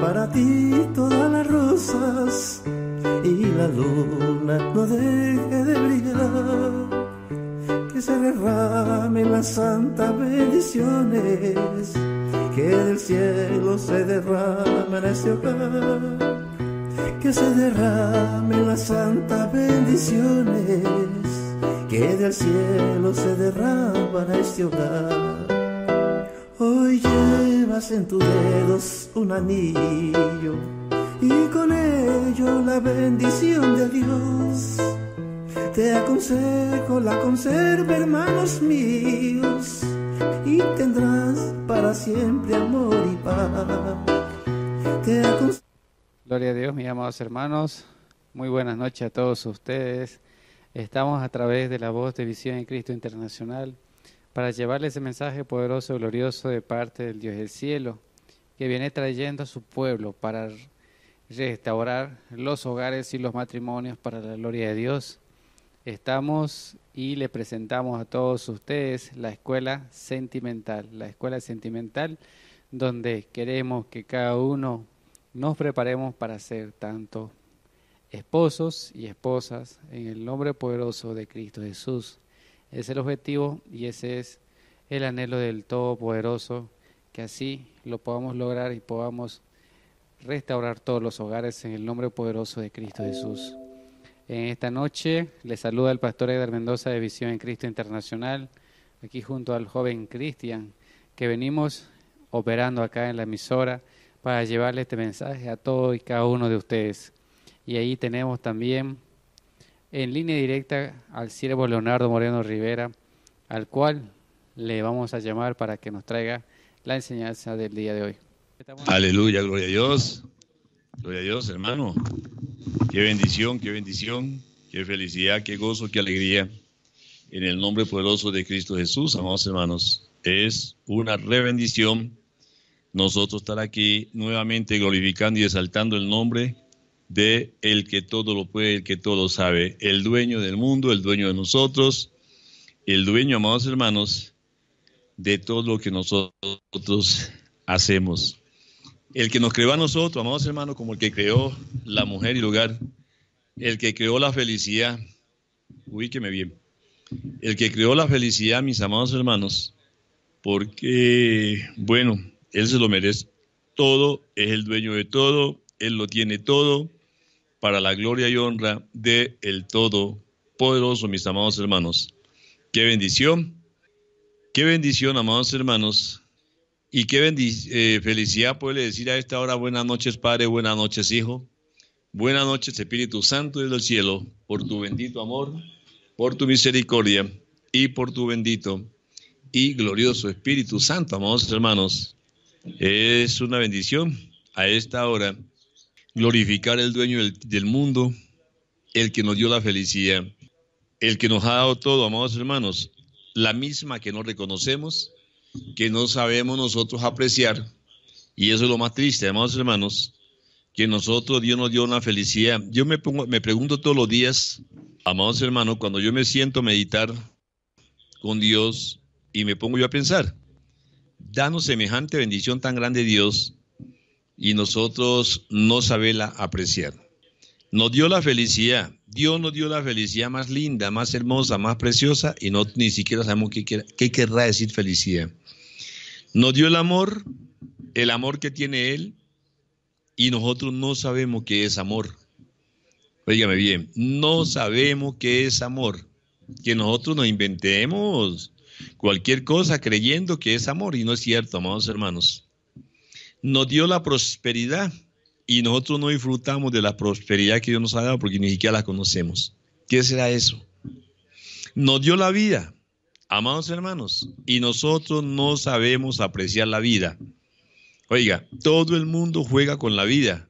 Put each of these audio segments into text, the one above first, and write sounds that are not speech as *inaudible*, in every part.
para ti. hermanos, muy buenas noches a todos ustedes. Estamos a través de la voz de Visión en Cristo Internacional para llevarles el mensaje poderoso, glorioso de parte del Dios del cielo, que viene trayendo a su pueblo para restaurar los hogares y los matrimonios para la gloria de Dios. Estamos y le presentamos a todos ustedes la escuela sentimental, la escuela sentimental donde queremos que cada uno nos preparemos para ser tanto esposos y esposas en el nombre poderoso de Cristo Jesús. Ese es el objetivo y ese es el anhelo del Todopoderoso, que así lo podamos lograr y podamos restaurar todos los hogares en el nombre poderoso de Cristo Jesús. En esta noche le saluda el pastor Edgar Mendoza de Visión en Cristo Internacional, aquí junto al joven Cristian, que venimos operando acá en la emisora para llevarle este mensaje a todo y cada uno de ustedes. Y ahí tenemos también en línea directa al siervo Leonardo Moreno Rivera, al cual le vamos a llamar para que nos traiga la enseñanza del día de hoy. Aleluya, gloria a Dios. Gloria a Dios, hermano. Qué bendición, qué bendición, qué felicidad, qué gozo, qué alegría. En el nombre poderoso de Cristo Jesús, amados hermanos, es una rebendición nosotros estar aquí nuevamente glorificando y exaltando el nombre de el que todo lo puede, el que todo sabe, el dueño del mundo, el dueño de nosotros, el dueño, amados hermanos, de todo lo que nosotros hacemos. El que nos creó a nosotros, amados hermanos, como el que creó la mujer y el hogar, el que creó la felicidad, ubíqueme bien, el que creó la felicidad, mis amados hermanos, porque, bueno, él se lo merece todo, es el dueño de todo, Él lo tiene todo para la gloria y honra de el Todopoderoso, mis amados hermanos. Qué bendición, qué bendición, amados hermanos, y qué eh, felicidad poderle decir a esta hora buenas noches, Padre, buenas noches, Hijo, buenas noches, Espíritu Santo del cielo, por tu bendito amor, por tu misericordia y por tu bendito y glorioso Espíritu Santo, amados hermanos. Es una bendición a esta hora glorificar el dueño del, mundo, el que nos dio la felicidad, el que nos ha dado todo, amados hermanos, la misma que no reconocemos, que no sabemos nosotros apreciar. Y eso es lo más triste, amados hermanos, que nosotros Dios nos dio una felicidad. Yo me, pongo, me pregunto todos los días, amados hermanos, cuando yo me siento a meditar con Dios y me pongo yo a pensar, danos semejante bendición tan grande Dios y nosotros no la apreciar. Nos dio la felicidad, Dios nos dio la felicidad más linda, más hermosa, más preciosa y no ni siquiera sabemos qué, querrá decir felicidad. Nos dio el amor, el amor que tiene Él y nosotros no sabemos qué es amor. Óigame bien, no sabemos qué es amor. Que nosotros nos inventemos cualquier cosa creyendo que es amor y no es cierto, amados hermanos. Nos dio la prosperidad y nosotros no disfrutamos de la prosperidad que Dios nos ha dado porque ni siquiera la conocemos. ¿Qué será eso? Nos dio la vida, amados hermanos, y nosotros no sabemos apreciar la vida. Oiga, todo el mundo juega con la vida.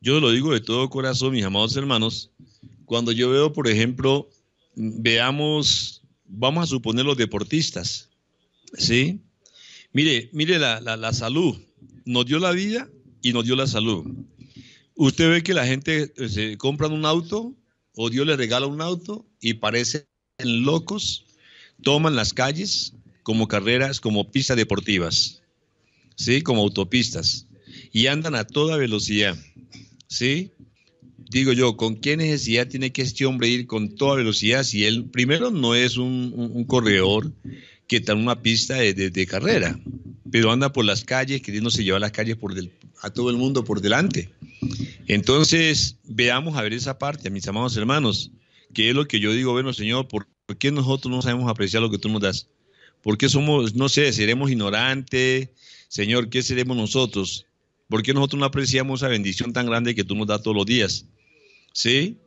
Yo lo digo de todo corazón, mis amados hermanos. Cuando yo veo, por ejemplo, veamos vamos a suponer los deportistas, ¿sí? Mire, mire la, salud, nos dio la vida y nos dio la salud. Usted ve que la gente eh, se compran un auto o Dios le regala un auto y parecen locos, toman las calles como carreras, como pistas deportivas, ¿sí? Como autopistas y andan a toda velocidad, ¿sí? digo yo, ¿con qué necesidad tiene que este hombre ir con toda velocidad si él, primero, no es un, corredor que está en una pista de, carrera, pero anda por las calles, queriéndose llevar las calles por a todo el mundo por delante? Entonces, veamos a ver esa parte, mis amados hermanos, que es lo que yo digo, bueno, Señor, ¿por qué nosotros no sabemos apreciar lo que tú nos das? ¿Por qué somos, no sé, seremos ignorantes? Señor, ¿qué seremos nosotros? ¿Por qué nosotros no apreciamos esa bendición tan grande que tú nos das todos los días? ¿sí?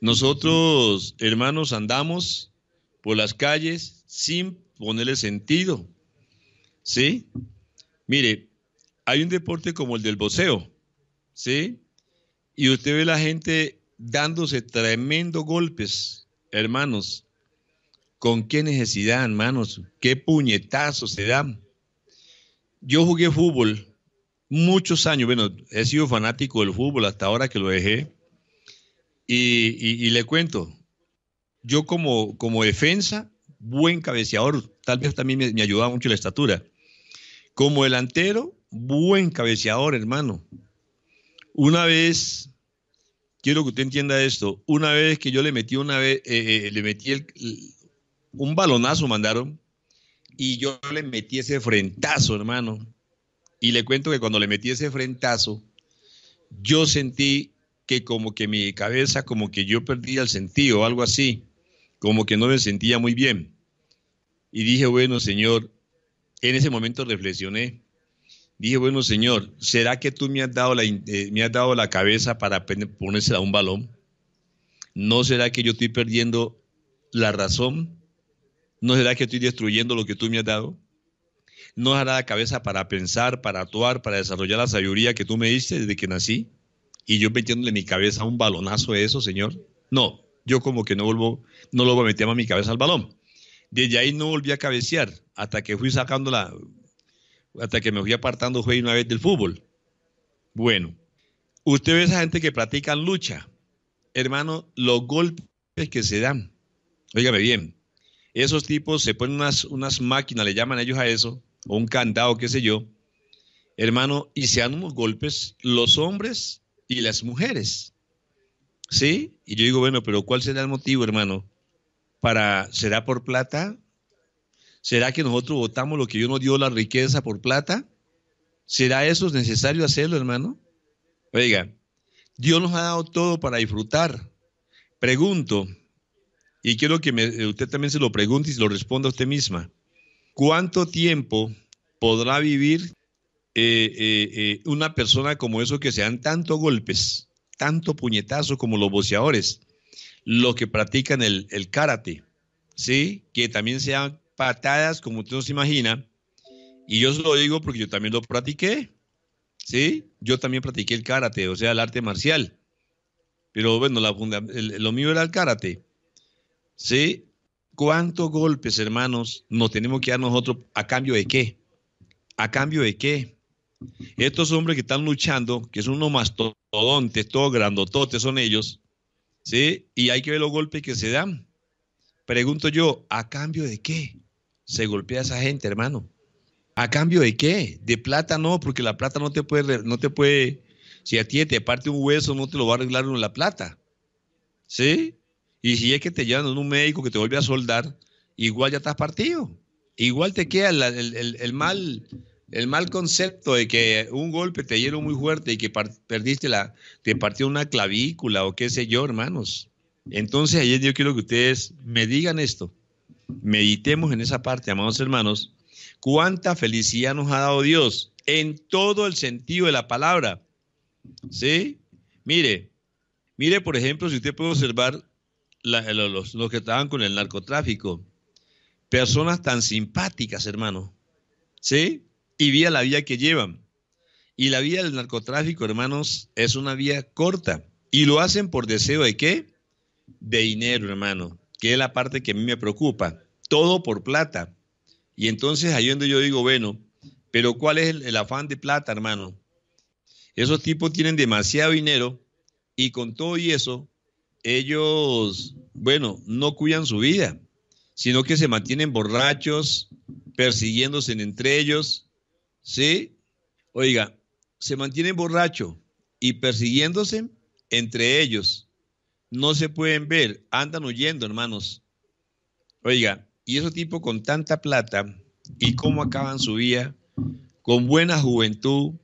Nosotros, hermanos, andamos por las calles sin ponerle sentido, ¿sí? Mire, hay un deporte como el del boxeo, ¿sí? Y usted ve la gente dándose tremendos golpes, hermanos. ¿Con qué necesidad, hermanos? ¿Qué puñetazos se dan? Yo jugué fútbol muchos años, bueno, he sido fanático del fútbol hasta ahora que lo dejé. Y, le cuento, yo como, como defensa, buen cabeceador, tal vez también me, ayudaba mucho la estatura. Como delantero, buen cabeceador, hermano. Una vez, quiero que usted entienda esto, una vez que yo le metí una vez, eh, eh, le metí un balonazo, mandaron, y yo le metí ese frentazo, hermano. Y le cuento que cuando le metí ese frentazo, yo sentí que como que mi cabeza, como que yo perdía el sentido, algo así, como que no me sentía muy bien. Y dije, bueno, Señor, en ese momento reflexioné. Dije, bueno, Señor, ¿será que tú me has dado la, eh, me has dado la cabeza para ponerse a un balón? ¿No será que yo estoy perdiendo la razón? ¿No será que estoy destruyendo lo que tú me has dado? ¿No hará la cabeza para pensar, para actuar, para desarrollar la sabiduría que tú me diste desde que nací? y yo metiéndole mi cabeza un balonazo de eso, señor, no, yo como que no vuelvo, no lo meter a mi cabeza al balón. Desde ahí no volví a cabecear hasta que fui sacando la, hasta que me fui apartando fue una vez del fútbol. Bueno, usted ve esa gente que practica lucha, hermano, los golpes que se dan, óigame bien, esos tipos se ponen unas, unas máquinas, le llaman a ellos a eso, o un candado, qué sé yo, hermano, y se dan unos golpes, los hombres y las mujeres. ¿Sí? Y yo digo, bueno, pero ¿cuál será el motivo, hermano? Para, ¿Será por plata? ¿Será que nosotros votamos lo que Dios nos dio la riqueza por plata? ¿Será eso necesario hacerlo, hermano? Oiga, Dios nos ha dado todo para disfrutar. Pregunto, y quiero que usted también se lo pregunte y se lo responda a usted misma. ¿Cuánto tiempo podrá vivir eh, eh, eh, una persona como eso que se dan tanto golpes, tanto puñetazo como los boceadores, los que practican el, el karate, ¿sí? Que también se dan patadas como usted no se imagina. Y yo se lo digo porque yo también lo practiqué, ¿sí? Yo también practiqué el karate, o sea, el arte marcial. Pero bueno, lo mío era el karate, ¿sí? ¿Cuántos golpes, hermanos, nos tenemos que dar nosotros a cambio de qué? ¿A cambio de qué? Estos hombres que están luchando, que son unos mastodontes, todos grandototes son ellos, ¿sí? Y hay que ver los golpes que se dan. Pregunto yo, ¿a cambio de qué se golpea esa gente, hermano? ¿A cambio de qué? De plata no, porque la plata no te puede, no te puede, si a ti te parte un hueso, no te lo va a arreglar uno la plata. ¿Sí? Y si es que te llevan a un médico que te vuelve a soldar, igual ya estás partido. Igual te queda el mal el mal concepto de que un golpe te hielo muy fuerte y que perdiste la, te partió una clavícula o qué sé yo, hermanos. Entonces, ayer yo quiero que ustedes me digan esto. Meditemos en esa parte, amados hermanos. Cuánta felicidad nos ha dado Dios en todo el sentido de la palabra. ¿Sí? Mire, mire, por ejemplo, si usted puede observar los, los que estaban con el narcotráfico, personas tan simpáticas, hermanos, ¿Sí? y vía la vía que llevan. Y la vía del narcotráfico, hermanos, es una vía corta. Y lo hacen por deseo de qué? De dinero, hermano, que es la parte que a mí me preocupa. Todo por plata. Y entonces ahí donde yo digo, bueno, pero ¿cuál es el afán de plata, hermano? Esos tipos tienen demasiado dinero y con todo y eso, ellos, bueno, no cuidan su vida, sino que se mantienen borrachos, persiguiéndose entre ellos, ¿sí? Oiga, se mantienen borrachos y persiguiéndose entre ellos. No se pueden ver, andan huyendo, hermanos. Oiga, y esos tipos con tanta plata y cómo acaban su vida, con buena juventud,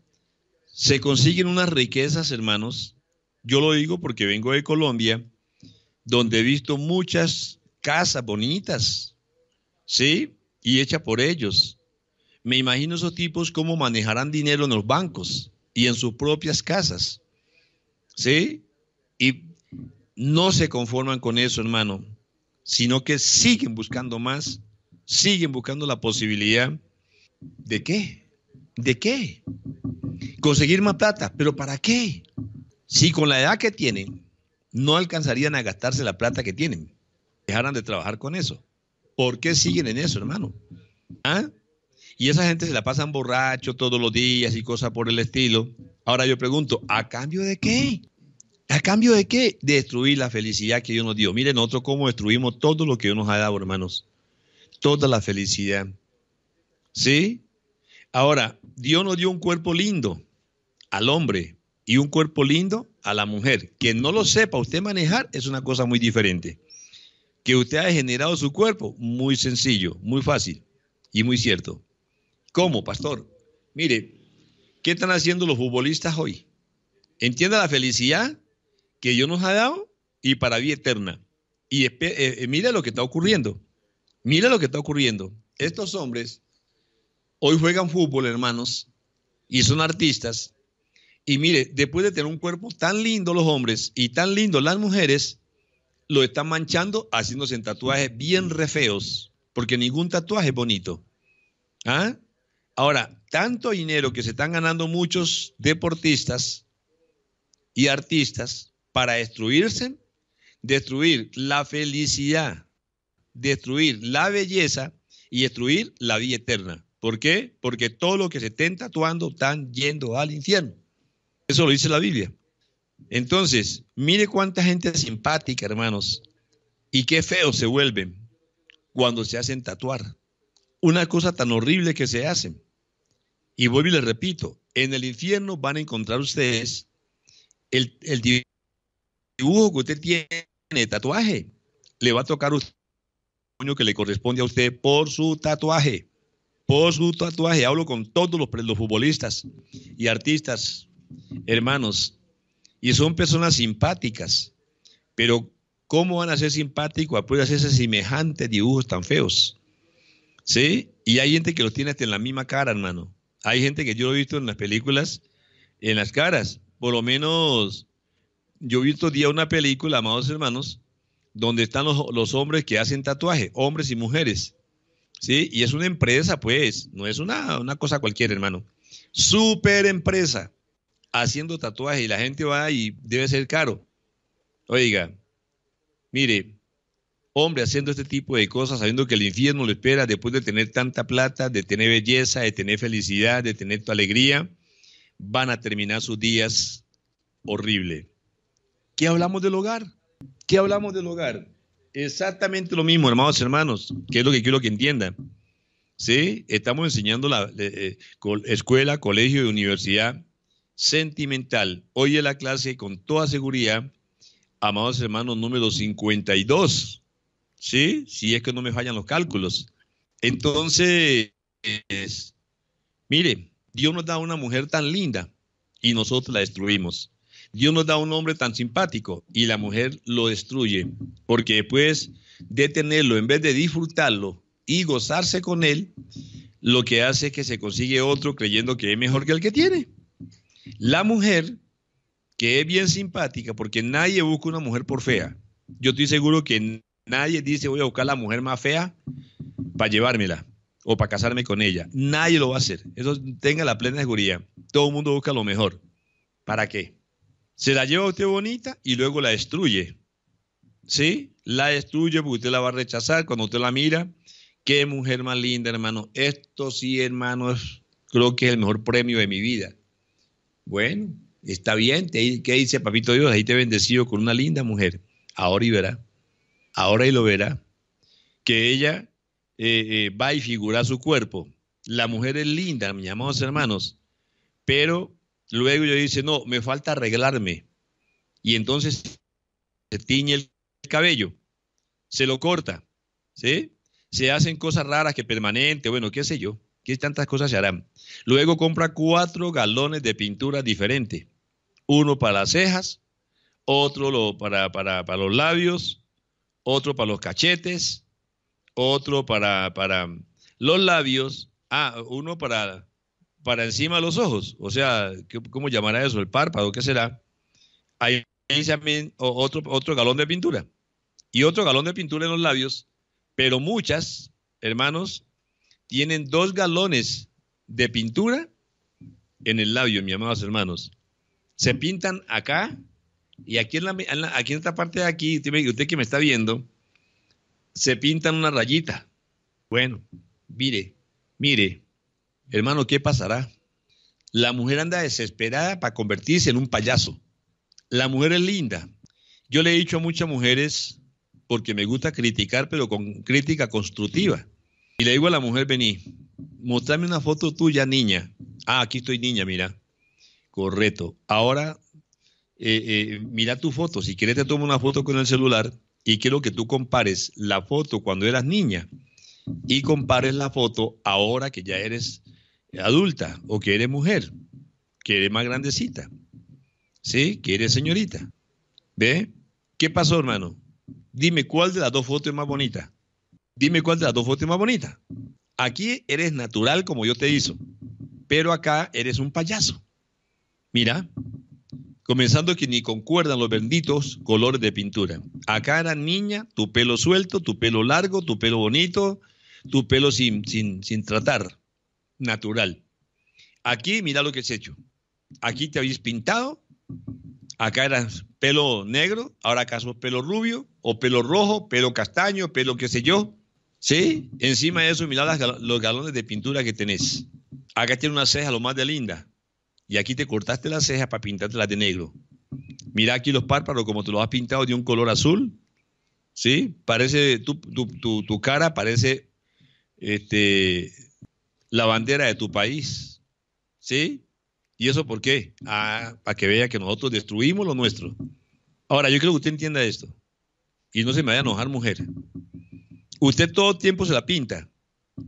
se consiguen unas riquezas, hermanos. Yo lo digo porque vengo de Colombia, donde he visto muchas casas bonitas, ¿sí? Y hecha por ellos. Me imagino esos tipos cómo manejarán dinero en los bancos y en sus propias casas. ¿Sí? Y no se conforman con eso, hermano, sino que siguen buscando más, siguen buscando la posibilidad de qué? ¿De qué? Conseguir más plata, pero ¿para qué? Si con la edad que tienen no alcanzarían a gastarse la plata que tienen, dejaran de trabajar con eso. ¿Por qué siguen en eso, hermano? ¿Ah? Y esa gente se la pasan borracho todos los días y cosas por el estilo. Ahora yo pregunto, ¿a cambio de qué? ¿A cambio de qué? Destruir la felicidad que Dios nos dio. Miren nosotros cómo destruimos todo lo que Dios nos ha dado, hermanos. Toda la felicidad. ¿Sí? Ahora, Dios nos dio un cuerpo lindo al hombre y un cuerpo lindo a la mujer. Que no lo sepa usted manejar es una cosa muy diferente. Que usted ha generado su cuerpo, muy sencillo, muy fácil y muy cierto. ¿Cómo, pastor? Mire, ¿qué están haciendo los futbolistas hoy? Entienda la felicidad que Dios nos ha dado y para vida eterna. Y eh, eh, mire lo que está ocurriendo. Mire lo que está ocurriendo. Estos hombres hoy juegan fútbol, hermanos, y son artistas. Y mire, después de tener un cuerpo tan lindo los hombres y tan lindo las mujeres, lo están manchando haciéndose en tatuajes bien re feos, porque ningún tatuaje es bonito. ¿Ah? Ahora, tanto dinero que se están ganando muchos deportistas y artistas para destruirse, destruir la felicidad, destruir la belleza y destruir la vida eterna. ¿Por qué? Porque todo lo que se estén tatuando están yendo al infierno. Eso lo dice la Biblia. Entonces, mire cuánta gente simpática, hermanos, y qué feos se vuelven cuando se hacen tatuar una cosa tan horrible que se hace. Y vuelvo y le repito, en el infierno van a encontrar ustedes el, dibujo que usted tiene, tatuaje. Le va a tocar usted que le corresponde a usted por su tatuaje. Por su tatuaje. Hablo con todos los, futbolistas y artistas, hermanos. Y son personas simpáticas. Pero, ¿cómo van a ser simpáticos pues, a hacer hacerse semejantes dibujos tan feos? ¿sí? Y hay gente que lo tiene hasta en la misma cara, hermano. Hay gente que yo he visto en las películas, en las caras. Por lo menos, yo he visto día una película, amados hermanos, donde están los, hombres que hacen tatuajes, hombres y mujeres. ¿Sí? Y es una empresa, pues, no es una, una cosa cualquiera, hermano. Super empresa haciendo tatuajes y la gente va y debe ser caro. Oiga, mire, hombre haciendo este tipo de cosas, sabiendo que el infierno lo espera después de tener tanta plata, de tener belleza, de tener felicidad, de tener tu alegría, van a terminar sus días horrible. ¿Qué hablamos del hogar? ¿Qué hablamos del hogar? Exactamente lo mismo, hermanos hermanos, que es lo que quiero que entiendan. ¿Sí? Estamos enseñando la eh, escuela, colegio y universidad sentimental. Hoy la clase con toda seguridad, amados hermanos, número 52 ¿sí? Si es que no me fallan los cálculos. Entonces, mire, Dios nos da una mujer tan linda y nosotros la destruimos. Dios nos da un hombre tan simpático y la mujer lo destruye, porque después de tenerlo, en vez de disfrutarlo y gozarse con él, lo que hace es que se consigue otro creyendo que es mejor que el que tiene. La mujer, que es bien simpática, porque nadie busca una mujer por fea. Yo estoy seguro que Nadie dice voy a buscar la mujer más fea para llevármela o para casarme con ella. Nadie lo va a hacer. Eso tenga la plena seguridad. Todo el mundo busca lo mejor. ¿Para qué? Se la lleva usted bonita y luego la destruye. ¿Sí? La destruye porque usted la va a rechazar cuando usted la mira. Qué mujer más linda, hermano. Esto sí, hermano, creo que es el mejor premio de mi vida. Bueno, está bien. ¿Qué dice Papito Dios? Ahí te he bendecido con una linda mujer. Ahora y verá ahora y lo verá, que ella eh, eh, va y figura su cuerpo. La mujer es linda, mis amados hermanos, pero luego yo dice, no, me falta arreglarme. Y entonces se tiñe el cabello, se lo corta, ¿sí? Se hacen cosas raras que permanente, bueno, qué sé yo, qué tantas cosas se harán. Luego compra cuatro galones de pintura diferente, uno para las cejas, otro lo, para, para, para los labios, otro para los cachetes, otro para, para los labios, ah, uno para, para encima de los ojos, o sea, ¿cómo llamará eso? El párpado, ¿qué será? Ahí otro, otro galón de pintura y otro galón de pintura en los labios, pero muchas, hermanos, tienen dos galones de pintura en el labio, mis amados hermanos. Se pintan acá y aquí en, la, aquí en esta parte de aquí, usted, usted que me está viendo, se pintan una rayita. Bueno, mire, mire, hermano, ¿qué pasará? La mujer anda desesperada para convertirse en un payaso. La mujer es linda. Yo le he dicho a muchas mujeres, porque me gusta criticar, pero con crítica constructiva. Y le digo a la mujer, vení, mostrame una foto tuya, niña. Ah, aquí estoy niña, mira. Correcto. Ahora eh, eh, mira tu foto, si quieres te tomo una foto con el celular y quiero que tú compares la foto cuando eras niña y compares la foto ahora que ya eres adulta o que eres mujer, que eres más grandecita, ¿sí? Que eres señorita. ¿Ve? ¿Qué pasó, hermano? Dime cuál de las dos fotos es más bonita. Dime cuál de las dos fotos es más bonita. Aquí eres natural como yo te hizo, pero acá eres un payaso. Mira, comenzando que ni concuerdan los benditos colores de pintura. Acá era niña, tu pelo suelto, tu pelo largo, tu pelo bonito, tu pelo sin, sin, sin tratar, natural. Aquí mira lo que has hecho. Aquí te habéis pintado, acá era pelo negro, ahora acaso pelo rubio, o pelo rojo, pelo castaño, pelo qué sé yo. ¿Sí? Encima de eso, mira los galones de pintura que tenés. Acá tiene una ceja lo más de linda y aquí te cortaste las cejas para pintártelas de negro. Mira aquí los párpados como te los has pintado de un color azul. ¿Sí? Parece, tu, tu, cara parece este, la bandera de tu país. ¿Sí? ¿Y eso por qué? Ah, para que vea que nosotros destruimos lo nuestro. Ahora, yo creo que usted entienda esto. Y no se me vaya a enojar, mujer. Usted todo el tiempo se la pinta.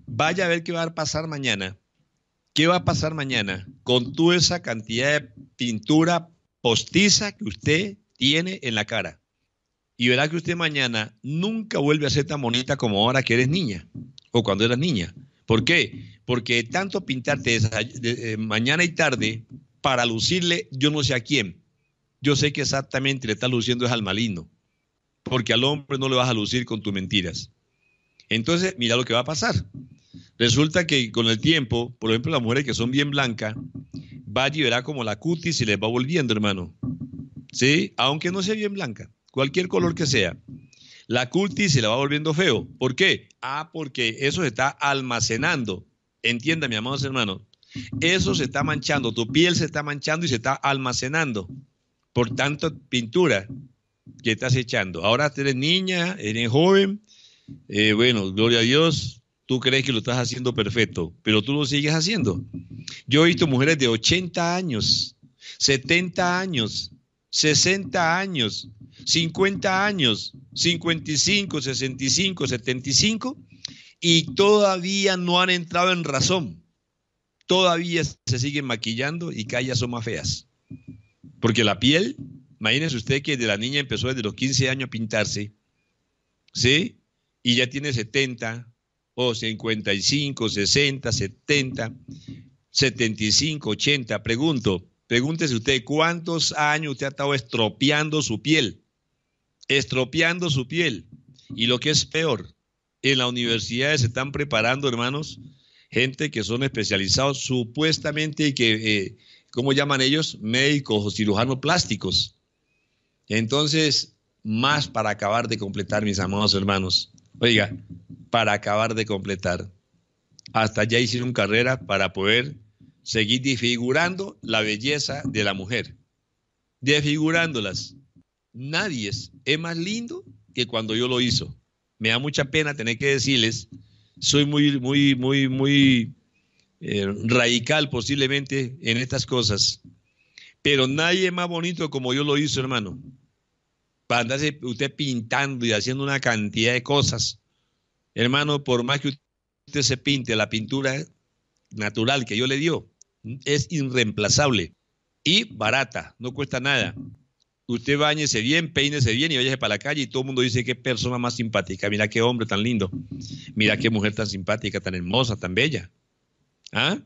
Vaya a ver qué va a pasar mañana ¿Qué va a pasar mañana con toda esa cantidad de pintura postiza que usted tiene en la cara? Y verá que usted mañana nunca vuelve a ser tan bonita como ahora que eres niña o cuando eras niña. ¿Por qué? Porque tanto pintarte eh, mañana y tarde para lucirle yo no sé a quién. Yo sé que exactamente le estás luciendo es al maligno. Porque al hombre no le vas a lucir con tus mentiras. Entonces, mira lo que va a pasar. Resulta que con el tiempo, por ejemplo, las mujeres que son bien blancas, va a liberar como la cutis y les va volviendo, hermano. ¿Sí? Aunque no sea bien blanca, cualquier color que sea. La cutis se la va volviendo feo. ¿Por qué? Ah, porque eso se está almacenando. Entienda, mi amados hermanos. Eso se está manchando, tu piel se está manchando y se está almacenando por tanta pintura que estás echando. Ahora eres niña, eres joven, eh, bueno, gloria a Dios, tú crees que lo estás haciendo perfecto, pero tú lo sigues haciendo. Yo he visto mujeres de 80 años, 70 años, 60 años, 50 años, 55, 65, 75, y todavía no han entrado en razón. Todavía se siguen maquillando y callas son más feas. Porque la piel, imagínese usted que de la niña empezó desde los 15 años a pintarse, ¿sí? Y ya tiene 70, o 55, 60, 70, 75, 80. Pregunto, pregúntese usted, ¿cuántos años usted ha estado estropeando su piel? Estropeando su piel. Y lo que es peor, en las universidades se están preparando, hermanos, gente que son especializados supuestamente y que, eh, ¿cómo llaman ellos? Médicos o cirujanos plásticos. Entonces, más para acabar de completar, mis amados hermanos. Oiga, para acabar de completar, hasta ya hicieron carrera para poder seguir desfigurando la belleza de la mujer, desfigurándolas. Nadie es más lindo que cuando yo lo hizo. Me da mucha pena tener que decirles, soy muy, muy, muy, muy eh, radical posiblemente en estas cosas, pero nadie es más bonito como yo lo hizo, hermano para andarse usted pintando y haciendo una cantidad de cosas. Hermano, por más que usted se pinte, la pintura natural que yo le dio es irreemplazable y barata, no cuesta nada. Usted bañese bien, peínese bien y váyase para la calle y todo el mundo dice qué persona más simpática, mira qué hombre tan lindo, mira qué mujer tan simpática, tan hermosa, tan bella. ¿Ah?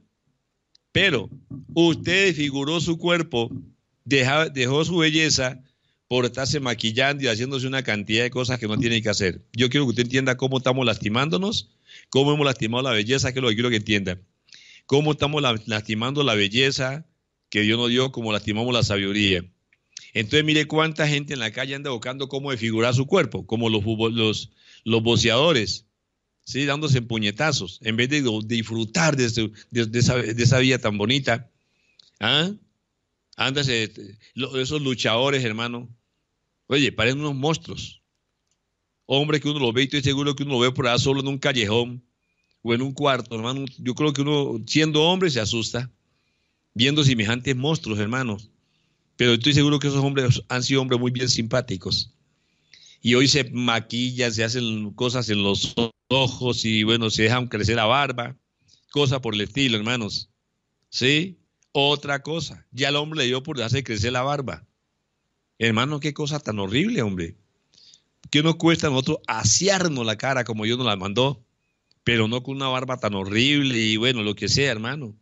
Pero usted desfiguró su cuerpo, dejó su belleza por estarse maquillando y haciéndose una cantidad de cosas que no tienen que hacer. Yo quiero que usted entienda cómo estamos lastimándonos, cómo hemos lastimado la belleza, que es lo que quiero que entienda. Cómo estamos lastimando la belleza que Dios nos dio, como lastimamos la sabiduría. Entonces, mire cuánta gente en la calle anda buscando cómo desfigurar su cuerpo, como los, los, los boceadores, ¿sí? dándose puñetazos, en vez de, disfrutar de, esa, vida tan bonita. ¿Ah? Ándase, esos luchadores, hermano, Oye, parecen unos monstruos. Hombre que uno lo ve y estoy seguro que uno lo ve por allá solo en un callejón o en un cuarto, hermano. Yo creo que uno, siendo hombre, se asusta viendo semejantes monstruos, hermanos. Pero estoy seguro que esos hombres han sido hombres muy bien simpáticos. Y hoy se maquillan, se hacen cosas en los ojos y bueno, se dejan crecer la barba, cosas por el estilo, hermanos. ¿Sí? Otra cosa, ya el hombre le dio por hacer crecer la barba. Hermano, qué cosa tan horrible, hombre. ¿Qué nos cuesta a nosotros asearnos la cara como Dios nos la mandó? Pero no con una barba tan horrible y bueno, lo que sea, hermano.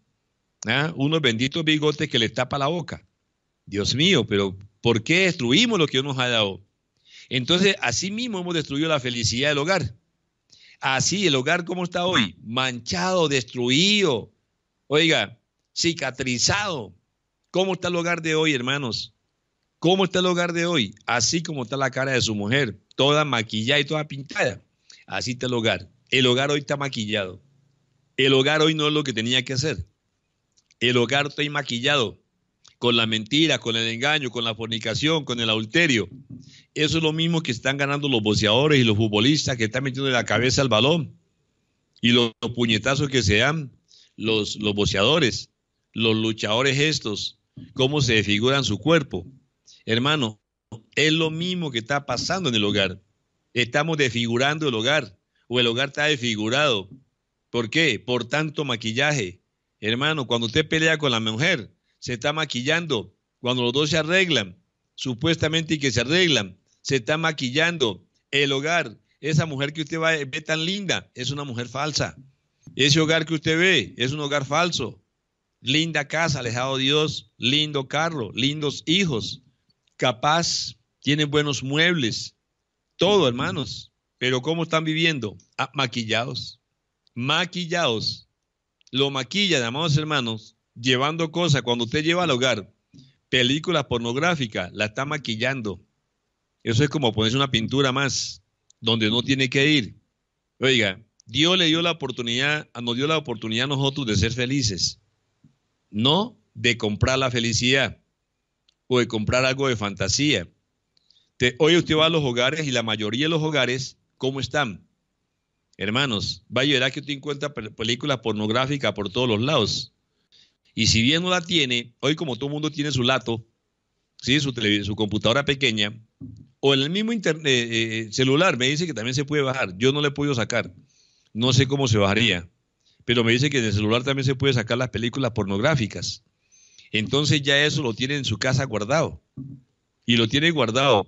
¿Ah? Unos benditos bigotes que le tapa la boca. Dios mío, pero ¿por qué destruimos lo que Dios nos ha dado? Entonces, así mismo hemos destruido la felicidad del hogar. Así, el hogar como está hoy, manchado, destruido, oiga, cicatrizado. ¿Cómo está el hogar de hoy, hermanos? ¿Cómo está el hogar de hoy? Así como está la cara de su mujer, toda maquillada y toda pintada. Así está el hogar. El hogar hoy está maquillado. El hogar hoy no es lo que tenía que hacer. El hogar está maquillado con la mentira, con el engaño, con la fornicación, con el adulterio. Eso es lo mismo que están ganando los boceadores y los futbolistas que están metiendo en la cabeza al balón y los, puñetazos que se dan los, los los luchadores estos, cómo se desfiguran su cuerpo. Hermano, es lo mismo que está pasando en el hogar. Estamos desfigurando el hogar o el hogar está desfigurado. ¿Por qué? Por tanto maquillaje. Hermano, cuando usted pelea con la mujer, se está maquillando. Cuando los dos se arreglan, supuestamente que se arreglan, se está maquillando el hogar. Esa mujer que usted ve tan linda es una mujer falsa. Ese hogar que usted ve es un hogar falso. Linda casa, alejado Dios, lindo carro, lindos hijos, capaz, tienen buenos muebles, todo, hermanos. Pero ¿cómo están viviendo? Ah, maquillados, maquillados. Lo maquilla, amados hermanos, llevando cosas. Cuando usted lleva al hogar películas pornográficas, la está maquillando. Eso es como ponerse una pintura más, donde no tiene que ir. Oiga, Dios le dio la oportunidad, ah, nos dio la oportunidad a nosotros de ser felices, no de comprar la felicidad o de comprar algo de fantasía. Te, hoy usted va a los hogares y la mayoría de los hogares, ¿cómo están? Hermanos, va a que usted encuentra películas pornográficas por todos los lados. Y si bien no la tiene, hoy como todo el mundo tiene su lato, ¿sí? su, su computadora pequeña, o en el mismo eh, eh, eh, celular, me dice que también se puede bajar. Yo no le puedo sacar. No sé cómo se bajaría. Pero me dice que en el celular también se puede sacar las películas pornográficas entonces ya eso lo tiene en su casa guardado. Y lo tiene guardado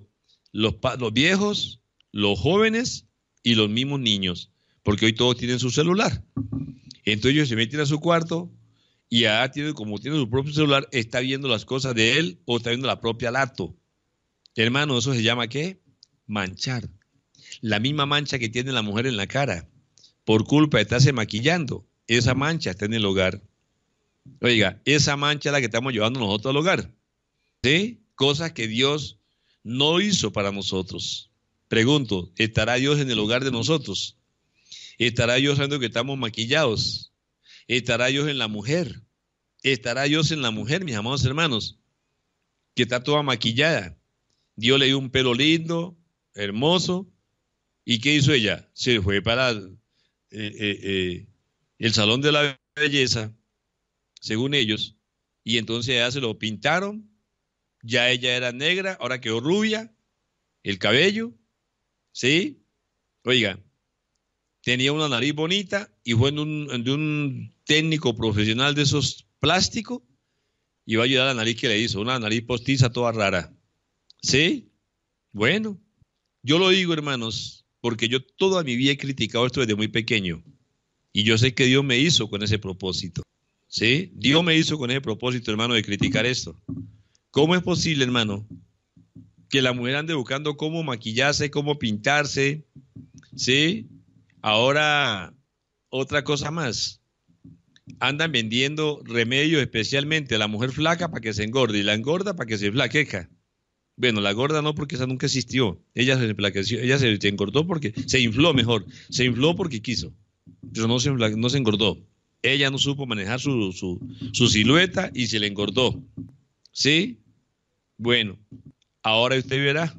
los, los viejos, los jóvenes y los mismos niños, porque hoy todos tienen su celular. Entonces ellos se meten a su cuarto y tiene, como tiene su propio celular, está viendo las cosas de él o está viendo la propia lato. Hermano, eso se llama qué? Manchar. La misma mancha que tiene la mujer en la cara. Por culpa de estarse maquillando, esa mancha está en el hogar. Oiga, esa mancha es la que estamos llevando nosotros al hogar. ¿Sí? Cosas que Dios no hizo para nosotros. Pregunto, ¿estará Dios en el hogar de nosotros? ¿Estará Dios sabiendo que estamos maquillados? ¿Estará Dios en la mujer? ¿Estará Dios en la mujer, mis amados hermanos? Que está toda maquillada. Dios le dio un pelo lindo, hermoso. ¿Y qué hizo ella? Se fue para eh, eh, eh, el salón de la belleza según ellos, y entonces ya se lo pintaron, ya ella era negra, ahora quedó rubia, el cabello, ¿sí? Oiga, tenía una nariz bonita y fue de un, un técnico profesional de esos plásticos y va a ayudar a la nariz que le hizo, una nariz postiza toda rara. ¿Sí? Bueno, yo lo digo, hermanos, porque yo toda mi vida he criticado esto desde muy pequeño y yo sé que Dios me hizo con ese propósito. ¿sí? Dios me hizo con ese propósito, hermano, de criticar esto. ¿Cómo es posible, hermano, que la mujer ande buscando cómo maquillarse, cómo pintarse, ¿sí? Ahora, otra cosa más. Andan vendiendo remedios especialmente a la mujer flaca para que se engorde y la engorda para que se flaqueja Bueno, la gorda no porque esa nunca existió. Ella se enflaqueció, ella se engordó porque se infló mejor, se infló porque quiso. Pero no no se engordó ella no supo manejar su, su, su silueta y se le engordó. ¿Sí? Bueno, ahora usted verá.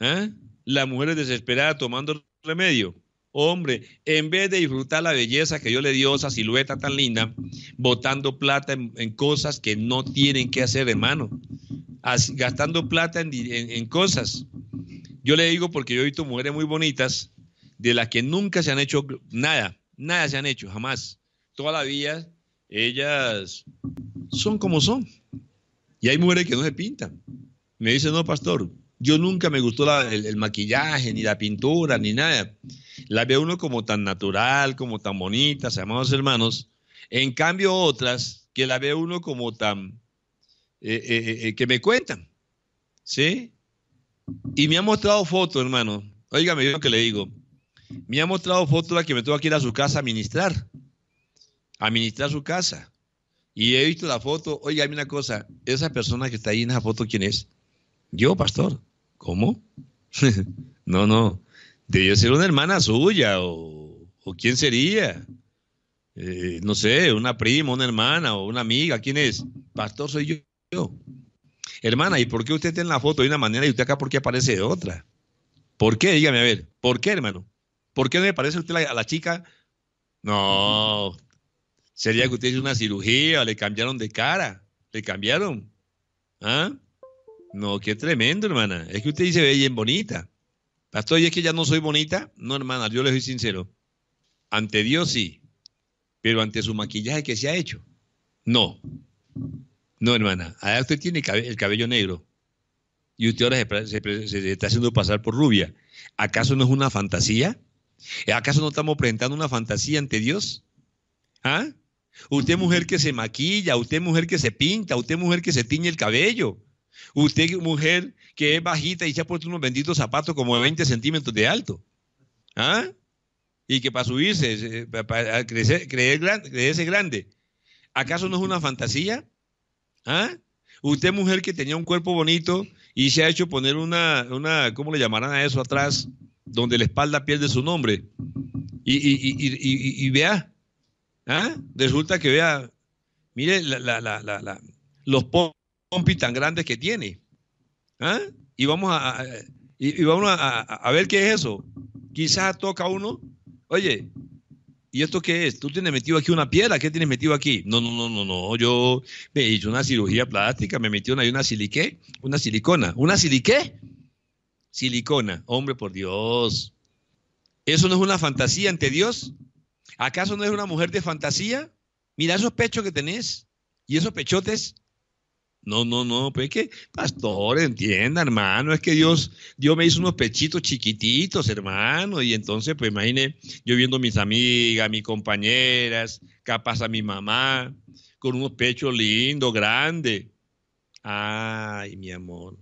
¿Eh? La mujer desesperada tomando remedio. Hombre, en vez de disfrutar la belleza que yo le dio, esa silueta tan linda, botando plata en, cosas que no tienen que hacer, hermano. mano gastando plata en, en, cosas. Yo le digo porque yo he visto mujeres muy bonitas, de las que nunca se han hecho nada nada se han hecho, jamás. Todavía ellas son como son. Y hay mujeres que no se pintan. Me dicen, no, pastor, yo nunca me gustó el, maquillaje, ni la pintura, ni nada. La veo uno como tan natural, como tan bonita, los hermanos. En cambio, otras que la veo uno como tan. Eh, eh, eh, que me cuentan. ¿Sí? Y me han mostrado fotos, hermano. Óigame yo lo que le digo. Me ha mostrado fotos la que me tuvo que ir a su casa a ministrar. A ministrar su casa. Y he visto la foto. Oiga, hay una cosa. Esa persona que está ahí en esa foto, ¿quién es? Yo, pastor. ¿Cómo? *laughs* no, no. Debe ser una hermana suya o, quién sería. Eh, no sé, una prima, una hermana o una amiga. ¿Quién es? Pastor, soy yo. Hermana, ¿y por qué usted está en la foto de una manera y usted acá por qué aparece de otra? ¿Por qué? Dígame, a ver, ¿por qué, hermano? ¿Por qué no le parece a usted a la chica? No, sería que usted hizo una cirugía, le cambiaron de cara, le cambiaron. ¿Ah? No, qué tremendo, hermana. Es que usted dice bella bien bonita. Pastor, ¿y es que ya no soy bonita? No, hermana, yo le soy sincero. Ante Dios sí, pero ante su maquillaje que se ha hecho, no. No, hermana, allá usted tiene el cabello negro y usted ahora se está haciendo pasar por rubia. ¿Acaso no es una fantasía? ¿Acaso no estamos presentando una fantasía ante Dios? ¿Ah? Usted mujer que se maquilla, usted mujer que se pinta, usted mujer que se tiñe el cabello, usted mujer que es bajita y se ha puesto unos benditos zapatos como de 20 centímetros de alto. ¿ah? Y que para subirse, eh, para creerse grande. ¿Acaso no es una fantasía? ¿Ah? Usted mujer que tenía un cuerpo bonito y se ha hecho poner una, una ¿cómo le llamarán a eso atrás? donde la espalda pierde su nombre. Y, vea, ¿ah? resulta que vea, mire los pompis tan grandes que tiene. ¿ah? Y vamos, a, ver qué es eso. Quizás toca uno, oye, ¿y esto qué es? ¿Tú tienes metido aquí una piedra? ¿Qué tienes metido aquí? No, no, no, no, no. Yo me hice una cirugía plástica, me metió una, una siliqué, una silicona. ¿Una siliqué? silicona. Hombre, por Dios. ¿Eso no es una fantasía ante Dios? ¿Acaso no es una mujer de fantasía? Mira esos pechos que tenés y esos pechotes. No, no, no, pues que, pastor, entienda, hermano, es que Dios, Dios me hizo unos pechitos chiquititos, hermano, y entonces, pues imagine, yo viendo a mis amigas, mis compañeras, capaz a mi mamá, con unos pechos lindos, grandes. Ay, mi amor,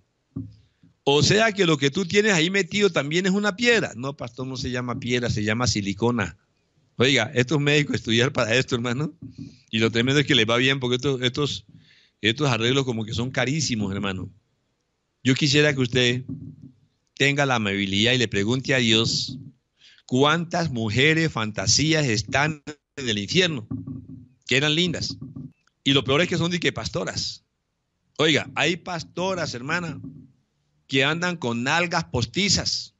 o sea que lo que tú tienes ahí metido también es una piedra. No, pastor, no se llama piedra, se llama silicona. Oiga, estos médicos estudiar para esto, hermano. Y lo tremendo es que les va bien porque estos, estos, estos arreglos como que son carísimos, hermano. Yo quisiera que usted tenga la amabilidad y le pregunte a Dios cuántas mujeres fantasías están en el infierno, que eran lindas. Y lo peor es que son de que pastoras. Oiga, hay pastoras, hermana, que andan con nalgas postizas.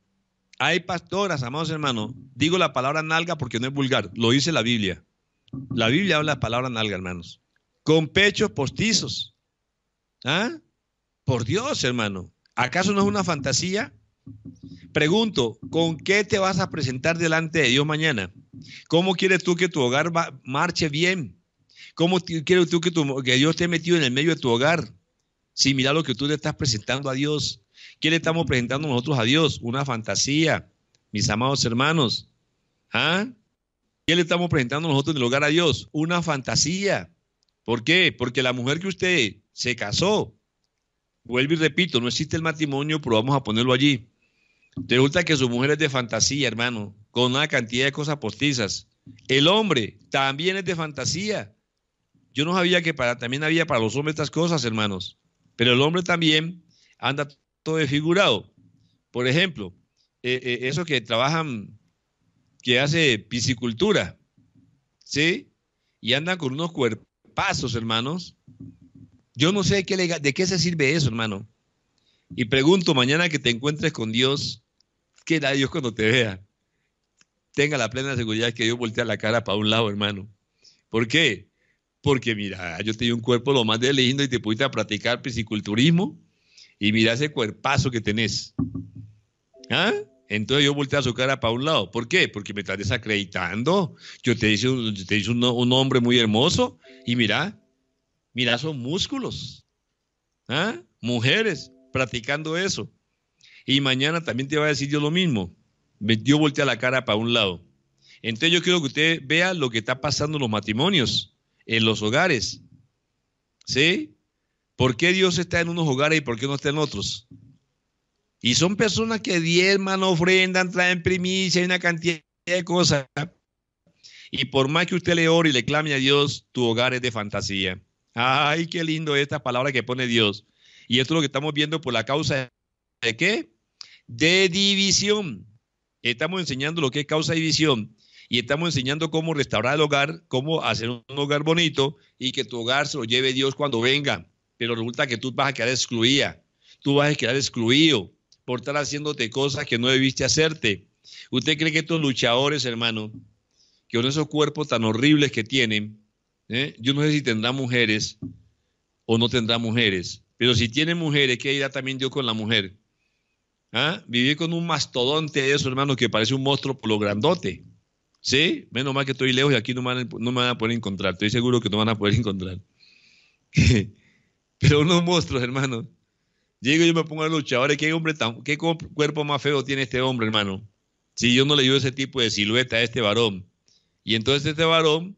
Hay pastoras, amados hermanos. Digo la palabra nalga porque no es vulgar, lo dice la Biblia. La Biblia habla de palabra nalga, hermanos. Con pechos postizos. ¿Ah? Por Dios, hermano. ¿Acaso no es una fantasía? Pregunto, ¿con qué te vas a presentar delante de Dios mañana? ¿Cómo quieres tú que tu hogar marche bien? ¿Cómo quieres tú que, tu, que Dios esté metido en el medio de tu hogar? Si mira lo que tú le estás presentando a Dios, ¿Qué le estamos presentando nosotros a Dios? Una fantasía, mis amados hermanos. ¿Ah? ¿Qué le estamos presentando nosotros en el hogar a Dios? Una fantasía. ¿Por qué? Porque la mujer que usted se casó, vuelvo y repito, no existe el matrimonio, pero vamos a ponerlo allí. Resulta que su mujer es de fantasía, hermano, con una cantidad de cosas postizas. El hombre también es de fantasía. Yo no sabía que para, también había para los hombres estas cosas, hermanos. Pero el hombre también anda todo Por ejemplo, eh, eh, esos que trabajan, que hace piscicultura, ¿sí? Y andan con unos cuerpazos, hermanos. Yo no sé de qué, de qué se sirve eso, hermano. Y pregunto mañana que te encuentres con Dios, qué da Dios cuando te vea. Tenga la plena seguridad que Dios voltea la cara para un lado, hermano. ¿Por qué? Porque mira, yo te un cuerpo lo más de lindo y te pudiste a practicar pisciculturismo y mira ese cuerpazo que tenés. ¿Ah? Entonces yo volteé a su cara para un lado. ¿Por qué? Porque me estás desacreditando. Yo te hice, un, te un, hombre muy hermoso y mira, mira esos músculos. ¿Ah? Mujeres practicando eso. Y mañana también te va a decir yo lo mismo. Yo volteé a la cara para un lado. Entonces yo quiero que usted vea lo que está pasando en los matrimonios, en los hogares. ¿Sí? ¿Por qué Dios está en unos hogares y por qué no está en otros? Y son personas que diezman, ofrendan, traen primicia, y una cantidad de cosas. Y por más que usted le ore y le clame a Dios, tu hogar es de fantasía. Ay, qué lindo esta palabra que pone Dios. Y esto es lo que estamos viendo por la causa de qué? De división. Estamos enseñando lo que es causa de división y estamos enseñando cómo restaurar el hogar, cómo hacer un hogar bonito y que tu hogar se lo lleve Dios cuando venga pero resulta que tú vas a quedar excluida, tú vas a quedar excluido por estar haciéndote cosas que no debiste hacerte. ¿Usted cree que estos luchadores, hermano, que con esos cuerpos tan horribles que tienen, eh, yo no sé si tendrá mujeres o no tendrá mujeres, pero si tiene mujeres, ¿qué irá también yo con la mujer? ¿Ah? Vivir con un mastodonte de eso, hermano, que parece un monstruo por lo grandote. ¿Sí? Menos mal que estoy lejos y aquí no me van a, no me van a poder encontrar. Estoy seguro que no van a poder *laughs* encontrar. Pero unos monstruos, hermano. Llego y yo me pongo a luchar. Ahora, ¿qué, hombre tan, qué cuerpo más feo tiene este hombre, hermano? Si yo no le dio ese tipo de silueta a este varón. Y entonces este varón,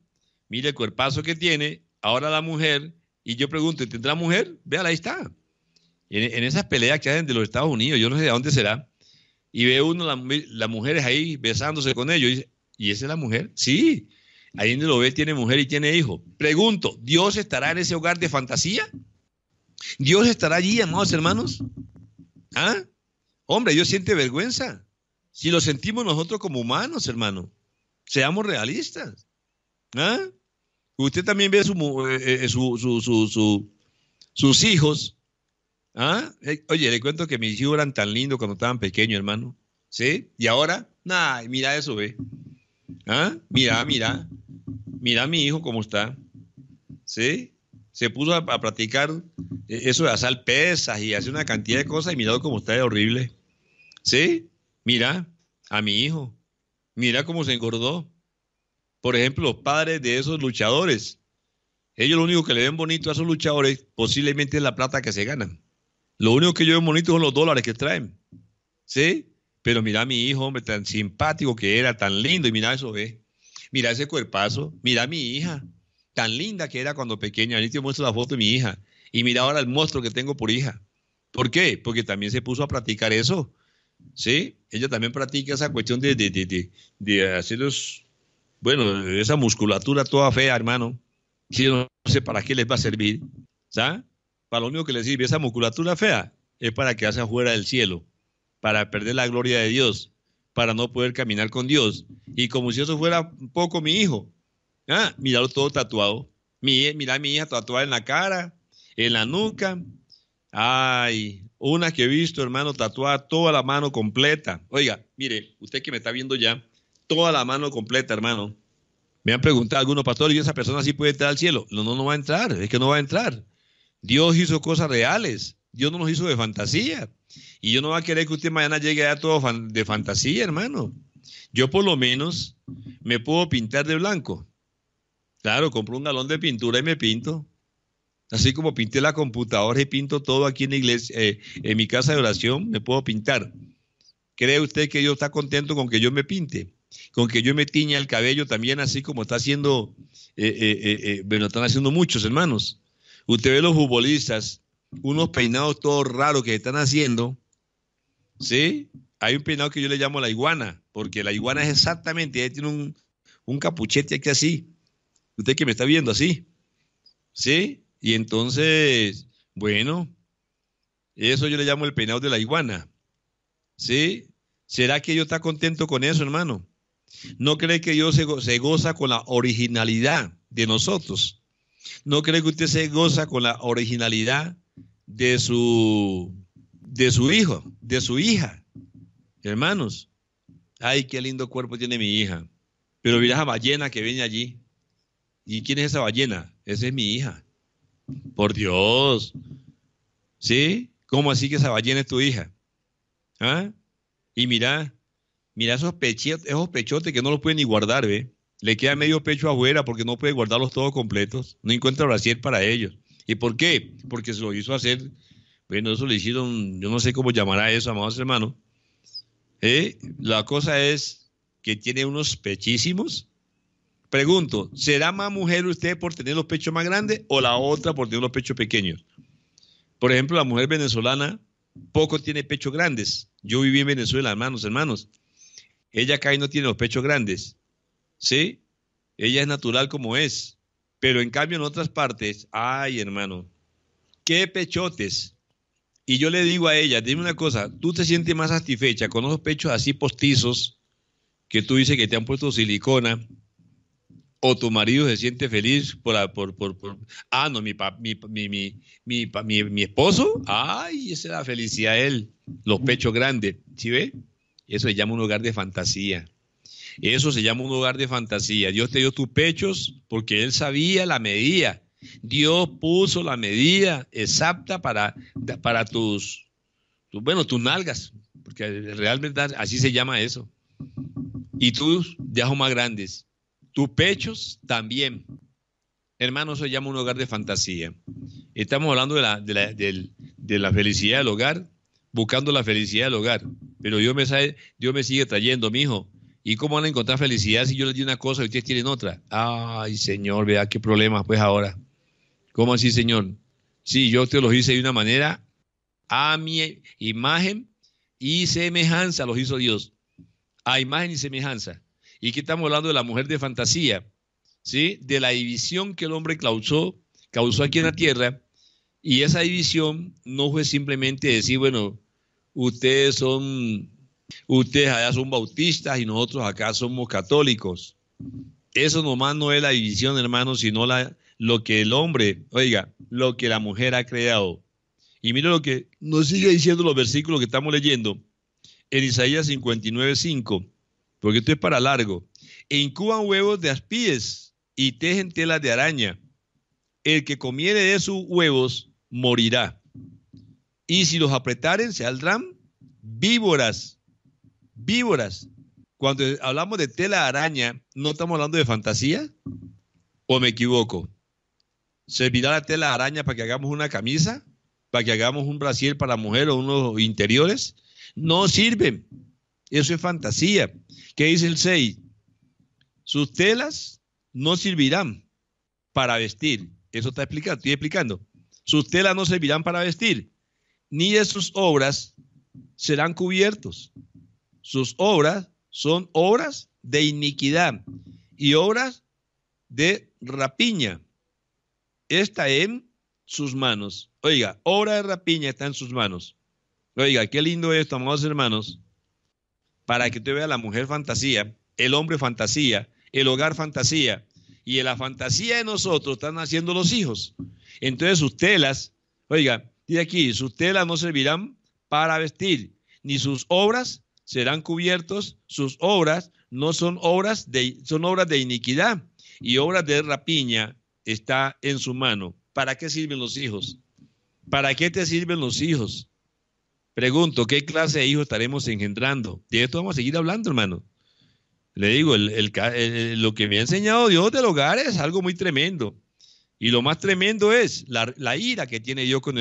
mire el cuerpazo que tiene, ahora la mujer, y yo pregunto, ¿tendrá mujer? vea ahí está. En, esas peleas que hacen de los Estados Unidos, yo no sé de dónde será, y ve uno las mujeres ahí besándose con ellos, y dice, ¿y esa es la mujer? Sí, ahí donde lo ve tiene mujer y tiene hijo. Pregunto, ¿Dios estará en ese hogar de fantasía? Dios estará allí, amados hermanos. ¿Ah? Hombre, Dios siente vergüenza. Si lo sentimos nosotros como humanos, hermano, seamos realistas. ¿Ah? Usted también ve eh, eh, su, sus hijos. ¿Ah? Eh, oye, le cuento que mis hijos eran tan lindos cuando estaban pequeños, hermano. ¿Sí? Y ahora, nada, mira eso, ve. ¿Ah? Mira, mira. Mira a mi hijo cómo está. ¿Sí? se puso a, practicar eh, eso de hacer pesas y hacer una cantidad de cosas y mirado cómo está de horrible. ¿Sí? Mira a mi hijo. Mira cómo se engordó. Por ejemplo, los padres de esos luchadores. Ellos lo único que le ven bonito a esos luchadores posiblemente es la plata que se ganan. Lo único que yo veo bonito son los dólares que traen. ¿Sí? Pero mira a mi hijo, hombre, tan simpático que era, tan lindo. Y mira eso, ve. Mira ese cuerpazo. Mira a mi hija tan linda que era cuando pequeña. Ahorita te muestro la foto de mi hija. Y mira ahora el monstruo que tengo por hija. ¿Por qué? Porque también se puso a practicar eso. ¿Sí? Ella también practica esa cuestión de, de, de, Bueno, esa musculatura toda fea, hermano. si yo no sé para qué les va a servir. ¿Sabes? Para lo único que les sirve esa musculatura fea es para que quedarse fuera del cielo, para perder la gloria de Dios, para no poder caminar con Dios. Y como si eso fuera poco mi hijo, Ah, míralo todo tatuado. Mira mi hija tatuada en la cara, en la nuca. Ay, una que he visto, hermano, tatuada toda la mano completa. Oiga, mire, usted que me está viendo ya, toda la mano completa, hermano. Me han preguntado algunos pastores, ¿y esa persona sí puede entrar al cielo? No, no, no va a entrar, es que no va a entrar. Dios hizo cosas reales, Dios no nos hizo de fantasía. Y yo no va a querer que usted mañana llegue a todo de fantasía, hermano. Yo por lo menos me puedo pintar de blanco. Claro, compro un galón de pintura y me pinto. Así como pinté la computadora y pinto todo aquí en la iglesia, eh, en mi casa de oración, me puedo pintar. ¿Cree usted que Dios está contento con que yo me pinte? Con que yo me tiña el cabello también, así como está haciendo, eh, eh, eh bueno, están haciendo muchos hermanos. Usted ve los futbolistas, unos peinados todos raros que están haciendo, ¿sí? Hay un peinado que yo le llamo la iguana, porque la iguana es exactamente, ahí tiene un, un capuchete aquí así, usted que me está viendo así. ¿Sí? Y entonces, bueno, eso yo le llamo el peinado de la iguana. ¿Sí? ¿Será que Dios está contento con eso, hermano? ¿No cree que Dios se, goza con la originalidad de nosotros? ¿No cree que usted se goza con la originalidad de su, de su hijo, de su hija? Hermanos, ay, qué lindo cuerpo tiene mi hija. Pero mira esa ballena que viene allí. ¿Y quién es esa ballena? Esa es mi hija. Por Dios. ¿Sí? ¿Cómo así que esa ballena es tu hija? ¿Ah? Y mira, mira esos, pechotes, esos pechotes que no los pueden ni guardar, ¿ve? Le queda medio pecho afuera porque no puede guardarlos todos completos. No encuentra brasier para ellos. ¿Y por qué? Porque se lo hizo hacer. Bueno, eso le hicieron, yo no sé cómo llamará eso, amados hermanos. ¿Eh? La cosa es que tiene unos pechísimos Pregunto, ¿será más mujer usted por tener los pechos más grandes o la otra por tener los pechos pequeños? Por ejemplo, la mujer venezolana poco tiene pechos grandes. Yo viví en Venezuela, hermanos, hermanos. Ella acá no tiene los pechos grandes. ¿Sí? Ella es natural como es. Pero en cambio en otras partes, ay hermano, qué pechotes. Y yo le digo a ella, dime una cosa, ¿tú te sientes más satisfecha con los pechos así postizos que tú dices que te han puesto silicona o tu marido se siente feliz ah, por, por, por, ah, no, mi, pa, mi, mi, mi, esposo, ay, esa es la felicidad de él, los pechos grandes, ¿sí ve? Eso se llama un hogar de fantasía. Eso se llama un hogar de fantasía. Dios te dio tus pechos porque Él sabía la medida. Dios puso la medida exacta para, para tus, tus, bueno, tus nalgas, porque realmente así se llama eso. Y tus de más grandes tus pechos también. Hermano, se llama un hogar de fantasía. Estamos hablando de la, de la, felicidad del hogar, buscando la felicidad del hogar. Pero Dios me, sabe, Dios me sigue trayendo, mi hijo. ¿Y cómo van a encontrar felicidad si yo les di una cosa y ustedes tienen otra? Ay, Señor, vea qué problemas pues ahora. ¿Cómo así, Señor? Sí, yo te los hice de una manera a mi imagen y semejanza, los hizo Dios. A imagen y semejanza. Y aquí estamos hablando de la mujer de fantasía, ¿sí? De la división que el hombre causó, causó aquí en la tierra. Y esa división no fue simplemente decir, bueno, ustedes son, ustedes allá son bautistas y nosotros acá somos católicos. Eso nomás no es la división, hermano, sino la, lo que el hombre, oiga, lo que la mujer ha creado. Y mire lo que nos sigue diciendo los versículos que estamos leyendo en Isaías 59, 5 porque esto es para largo. E incuban huevos de aspíes y tejen telas de araña. El que comiere de sus huevos morirá. Y si los apretaren, saldrán víboras. Víboras. Cuando hablamos de tela araña, ¿no estamos hablando de fantasía? ¿O me equivoco? ¿Servirá la tela araña para que hagamos una camisa? ¿Para que hagamos un brasier para mujer o unos interiores? No sirven eso es fantasía. ¿Qué dice el 6? Sus telas no servirán para vestir. Eso está explicado, estoy explicando. Sus telas no servirán para vestir, ni de sus obras serán cubiertos. Sus obras son obras de iniquidad y obras de rapiña. Está en sus manos. Oiga, obra de rapiña está en sus manos. Oiga, qué lindo esto, amados hermanos para que usted vea la mujer fantasía, el hombre fantasía, el hogar fantasía. Y en la fantasía de nosotros están haciendo los hijos. Entonces sus telas, oiga, y aquí, sus telas no servirán para vestir, ni sus obras serán cubiertos, sus obras no son obras de, son obras de iniquidad y obras de rapiña está en su mano. ¿Para qué sirven los hijos? ¿Para qué te sirven los hijos? Pregunto, ¿qué clase de hijos estaremos engendrando? De esto vamos a seguir hablando, hermano. Le digo, lo que me ha enseñado Dios del hogar es algo muy tremendo. Y lo más tremendo es la, ira que tiene Dios con,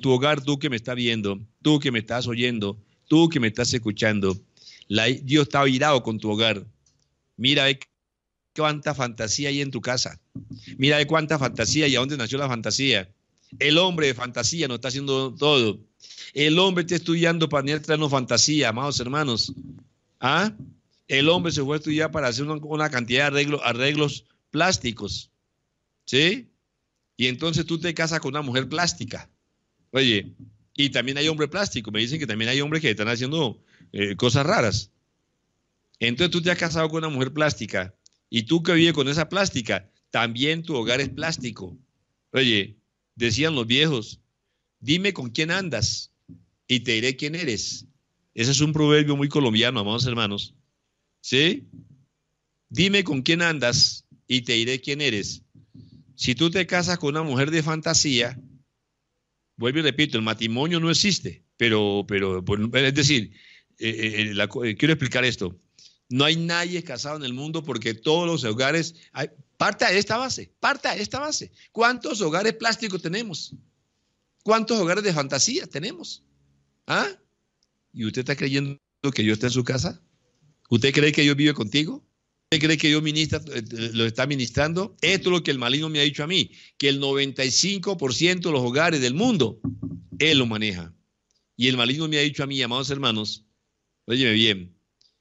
tu hogar, tú que me estás viendo, tú que me estás oyendo, tú que me estás escuchando. Dios está virado con tu hogar. Mira cuánta fantasía hay en tu casa. Mira cuánta fantasía y a dónde nació la fantasía. El hombre de fantasía no está haciendo todo. El hombre está estudiando para tener fantasía, amados hermanos. ¿Ah? El hombre se fue a estudiar para hacer una, cantidad de arreglos, plásticos. ¿Sí? Y entonces tú te casas con una mujer plástica. Oye, y también hay hombre plástico. Me dicen que también hay hombres que están haciendo eh, cosas raras. Entonces tú te has casado con una mujer plástica y tú que vives con esa plástica, también tu hogar es plástico. Oye, decían los viejos, dime con quién andas y te diré quién eres. Ese es un proverbio muy colombiano, amados hermanos. ¿Sí? Dime con quién andas y te diré quién eres. Si tú te casas con una mujer de fantasía, vuelvo y repito, el matrimonio no existe, pero, pero pues, es decir, eh, eh, eh, quiero explicar esto. No hay nadie casado en el mundo porque todos los hogares, hay, parta de esta base, parta de esta base. ¿Cuántos hogares plásticos tenemos? ¿Cuántos hogares de fantasía tenemos? ¿Ah? ¿Y usted está creyendo que yo está en su casa? ¿Usted cree que yo vivo contigo? ¿Usted cree que yo ministra, eh, eh, lo está ministrando? Esto es lo que el maligno me ha dicho a mí, que el 95% de los hogares del mundo, él lo maneja. Y el maligno me ha dicho a mí, amados hermanos, óyeme bien,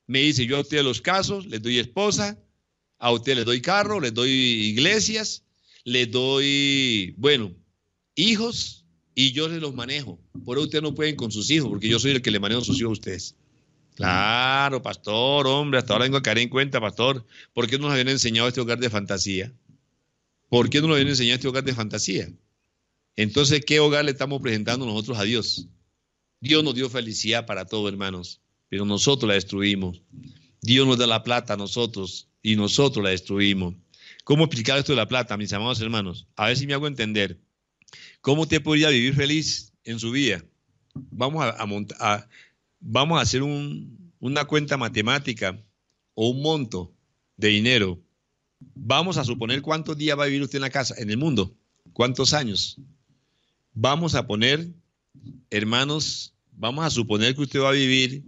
me dice, yo a ustedes los casos, les doy esposa, a usted les doy carro, les doy iglesias, les doy, bueno, hijos, y yo se los manejo. Por eso ustedes no pueden con sus hijos, porque yo soy el que le manejo a sus hijos a ustedes. Claro, pastor, hombre, hasta ahora vengo a caer en cuenta, pastor. ¿Por qué no nos habían enseñado este hogar de fantasía? ¿Por qué no nos habían enseñado este hogar de fantasía? Entonces, ¿qué hogar le estamos presentando nosotros a Dios? Dios nos dio felicidad para todos, hermanos, pero nosotros la destruimos. Dios nos da la plata a nosotros y nosotros la destruimos. ¿Cómo explicar esto de la plata, mis amados hermanos? A ver si me hago entender. ¿Cómo usted podría vivir feliz en su vida? Vamos a, vamos a hacer una cuenta matemática o un monto de dinero. Vamos a suponer cuántos días va a vivir usted en la casa, en el mundo, cuántos años. Vamos a poner, hermanos, vamos a suponer que usted va a vivir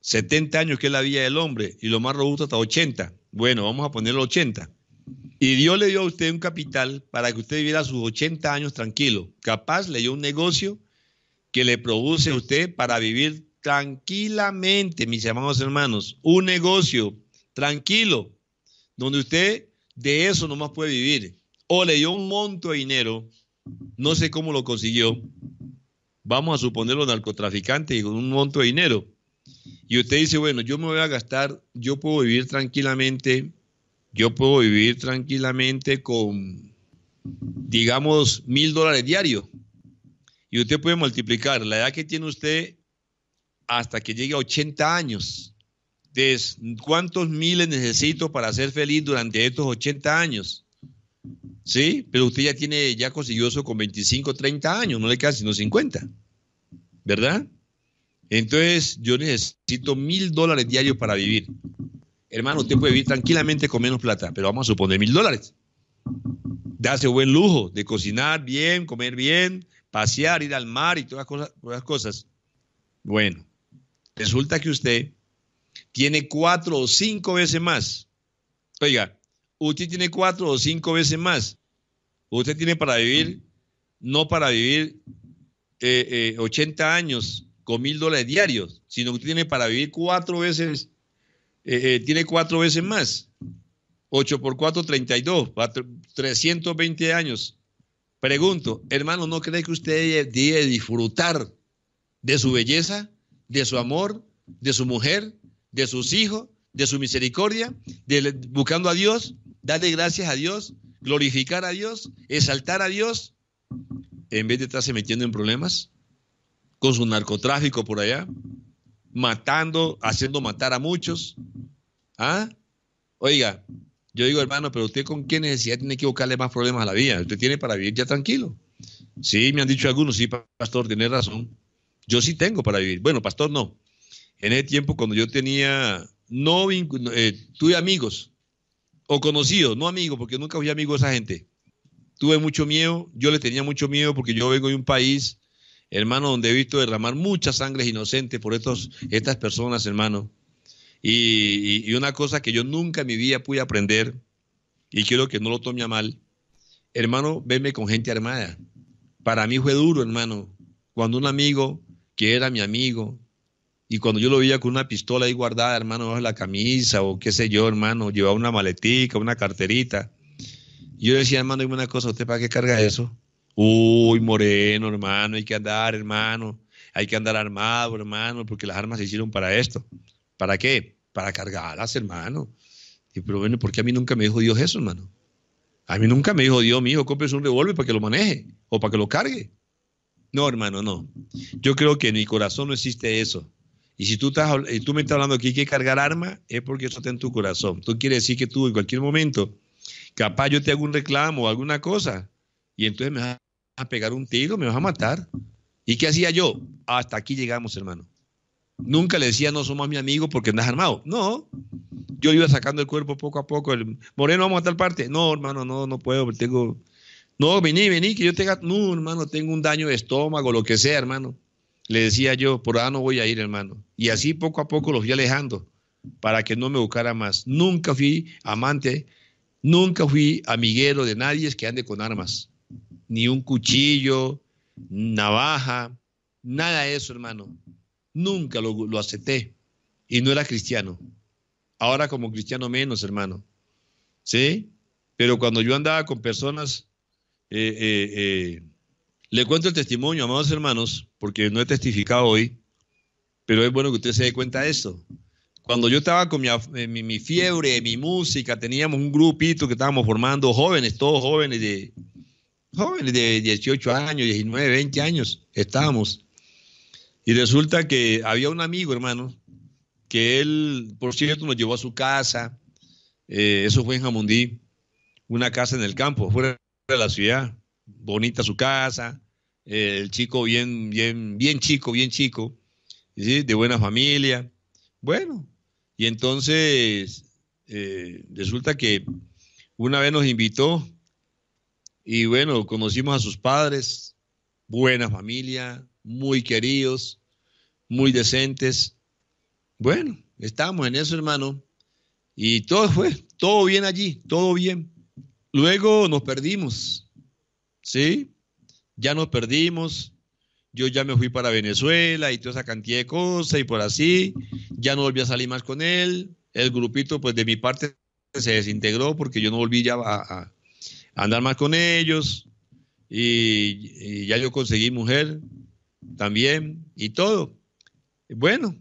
70 años, que es la vida del hombre, y lo más robusto hasta 80. Bueno, vamos a poner 80. Y Dios le dio a usted un capital para que usted viviera sus 80 años tranquilo. Capaz le dio un negocio que le produce a usted para vivir tranquilamente, mis amados hermanos. Un negocio tranquilo, donde usted de eso nomás puede vivir. O le dio un monto de dinero, no sé cómo lo consiguió. Vamos a suponerlo narcotraficante narcotraficantes con un monto de dinero. Y usted dice, bueno, yo me voy a gastar, yo puedo vivir tranquilamente yo puedo vivir tranquilamente con, digamos, mil dólares diarios. Y usted puede multiplicar la edad que tiene usted hasta que llegue a 80 años. ¿Cuántos miles necesito para ser feliz durante estos 80 años? Sí, pero usted ya tiene, ya consiguió eso con 25, 30 años, no le queda sino 50, ¿verdad? Entonces yo necesito mil dólares diarios para vivir hermano, usted puede vivir tranquilamente con menos plata, pero vamos a suponer mil dólares. Darse buen lujo de cocinar bien, comer bien, pasear, ir al mar y todas las cosas. Bueno, resulta que usted tiene cuatro o cinco veces más. Oiga, usted tiene cuatro o cinco veces más. Usted tiene para vivir, no para vivir 80 eh, eh, años con mil dólares diarios, sino que tiene para vivir cuatro veces eh, eh, tiene cuatro veces más. 8 por 4, 32, 320 años. Pregunto, hermano, ¿no cree que usted debe disfrutar de su belleza, de su amor, de su mujer, de sus hijos, de su misericordia, de, buscando a Dios, darle gracias a Dios, glorificar a Dios, exaltar a Dios, en vez de estarse metiendo en problemas con su narcotráfico por allá, matando, haciendo matar a muchos. ¿Ah? Oiga, yo digo, hermano, pero usted con qué necesidad tiene que buscarle más problemas a la vida. Usted tiene para vivir ya tranquilo. Sí, me han dicho algunos, sí, pastor, tiene razón. Yo sí tengo para vivir. Bueno, pastor, no. En ese tiempo, cuando yo tenía, no eh, tuve amigos o conocidos, no amigos, porque nunca fui amigo de esa gente. Tuve mucho miedo, yo le tenía mucho miedo porque yo vengo de un país hermano, donde he visto derramar muchas sangres inocentes por estos, estas personas, hermano. Y, una cosa que yo nunca en mi vida pude aprender, y quiero que no lo tome a mal, hermano, verme con gente armada. Para mí fue duro, hermano, cuando un amigo que era mi amigo, y cuando yo lo veía con una pistola ahí guardada, hermano, bajo la camisa, o qué sé yo, hermano, llevaba una maletica, una carterita. Yo decía, hermano, dime una cosa, ¿usted para qué carga eso? Uy, Moreno, hermano, hay que andar, hermano. Hay que andar armado, hermano, porque las armas se hicieron para esto. ¿Para qué? Para cargarlas, hermano. Y pero bueno, ¿por qué a mí nunca me dijo Dios eso, hermano? A mí nunca me dijo Dios, mi hijo, compres un revólver para que lo maneje o para que lo cargue. No, hermano, no. Yo creo que en mi corazón no existe eso. Y si tú, estás, tú me estás hablando que hay que cargar armas, es porque eso está en tu corazón. Tú quieres decir que tú en cualquier momento, capaz yo te hago un reclamo o alguna cosa, y entonces me a pegar un tiro, me vas a matar. ¿Y qué hacía yo? Hasta aquí llegamos, hermano. Nunca le decía, no somos mi amigo porque andas armado. No, yo iba sacando el cuerpo poco a poco. El, Moreno, vamos a tal parte. No, hermano, no, no puedo, tengo... No, vení, vení, que yo tenga... No, hermano, tengo un daño de estómago, lo que sea, hermano. Le decía yo, por ahora no voy a ir, hermano. Y así poco a poco los fui alejando para que no me buscara más. Nunca fui amante, nunca fui amiguero de nadie que ande con armas ni un cuchillo, navaja, nada de eso, hermano. Nunca lo, acepté y no era cristiano. Ahora como cristiano menos, hermano. ¿Sí? Pero cuando yo andaba con personas, eh, eh, eh, le cuento el testimonio, amados hermanos, porque no he testificado hoy, pero es bueno que usted se dé cuenta de eso. Cuando yo estaba con mi, mi fiebre, mi música, teníamos un grupito que estábamos formando, jóvenes, todos jóvenes de, jóvenes de 18 años, 19, 20 años, estábamos. Y resulta que había un amigo, hermano, que él, por cierto, nos llevó a su casa, eh, eso fue en Jamundí, una casa en el campo, fuera de la ciudad, bonita su casa, eh, el chico bien, bien, bien chico, bien chico, de buena familia. Bueno, y entonces eh, resulta que una vez nos invitó y bueno, conocimos a sus padres, buena familia, muy queridos, muy decentes. Bueno, estamos en eso, hermano. Y todo fue, todo bien allí, todo bien. Luego nos perdimos, ¿sí? Ya nos perdimos. Yo ya me fui para Venezuela y toda esa cantidad de cosas y por así. Ya no volví a salir más con él. El grupito, pues de mi parte, se desintegró porque yo no volví ya a, a andar más con ellos. Y, ya yo conseguí mujer también y todo. Bueno,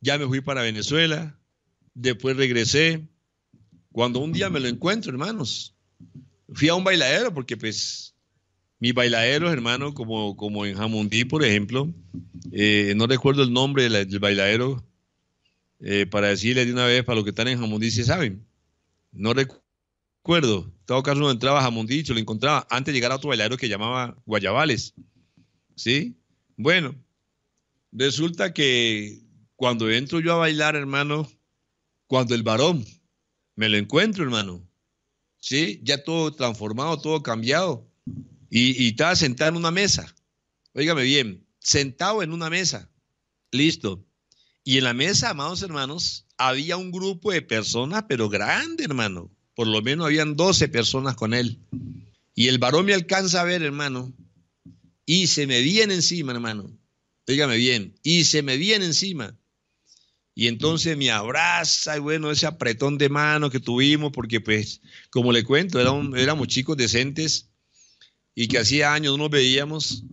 ya me fui para Venezuela, después regresé. Cuando un día me lo encuentro, hermanos, fui a un bailadero porque pues mis bailaderos, hermano, como, como en Jamundí, por ejemplo, eh, no recuerdo el nombre del, bailadero, eh, para decirles de una vez, para los que están en Jamundí, si saben, no recuerdo acuerdo? En todo caso, uno entraba a dicho lo encontraba antes de llegar a otro bailarero que llamaba Guayabales. ¿Sí? Bueno, resulta que cuando entro yo a bailar, hermano, cuando el varón me lo encuentro, hermano, ¿sí? Ya todo transformado, todo cambiado. Y, y estaba sentado en una mesa. Óigame bien, sentado en una mesa. Listo. Y en la mesa, amados hermanos, había un grupo de personas, pero grande, hermano por lo menos habían 12 personas con él. Y el varón me alcanza a ver, hermano, y se me viene encima, hermano. Dígame bien, y se me viene encima. Y entonces me abraza, y bueno, ese apretón de mano que tuvimos, porque pues, como le cuento, éramos, éramos chicos decentes y que hacía años no nos veíamos.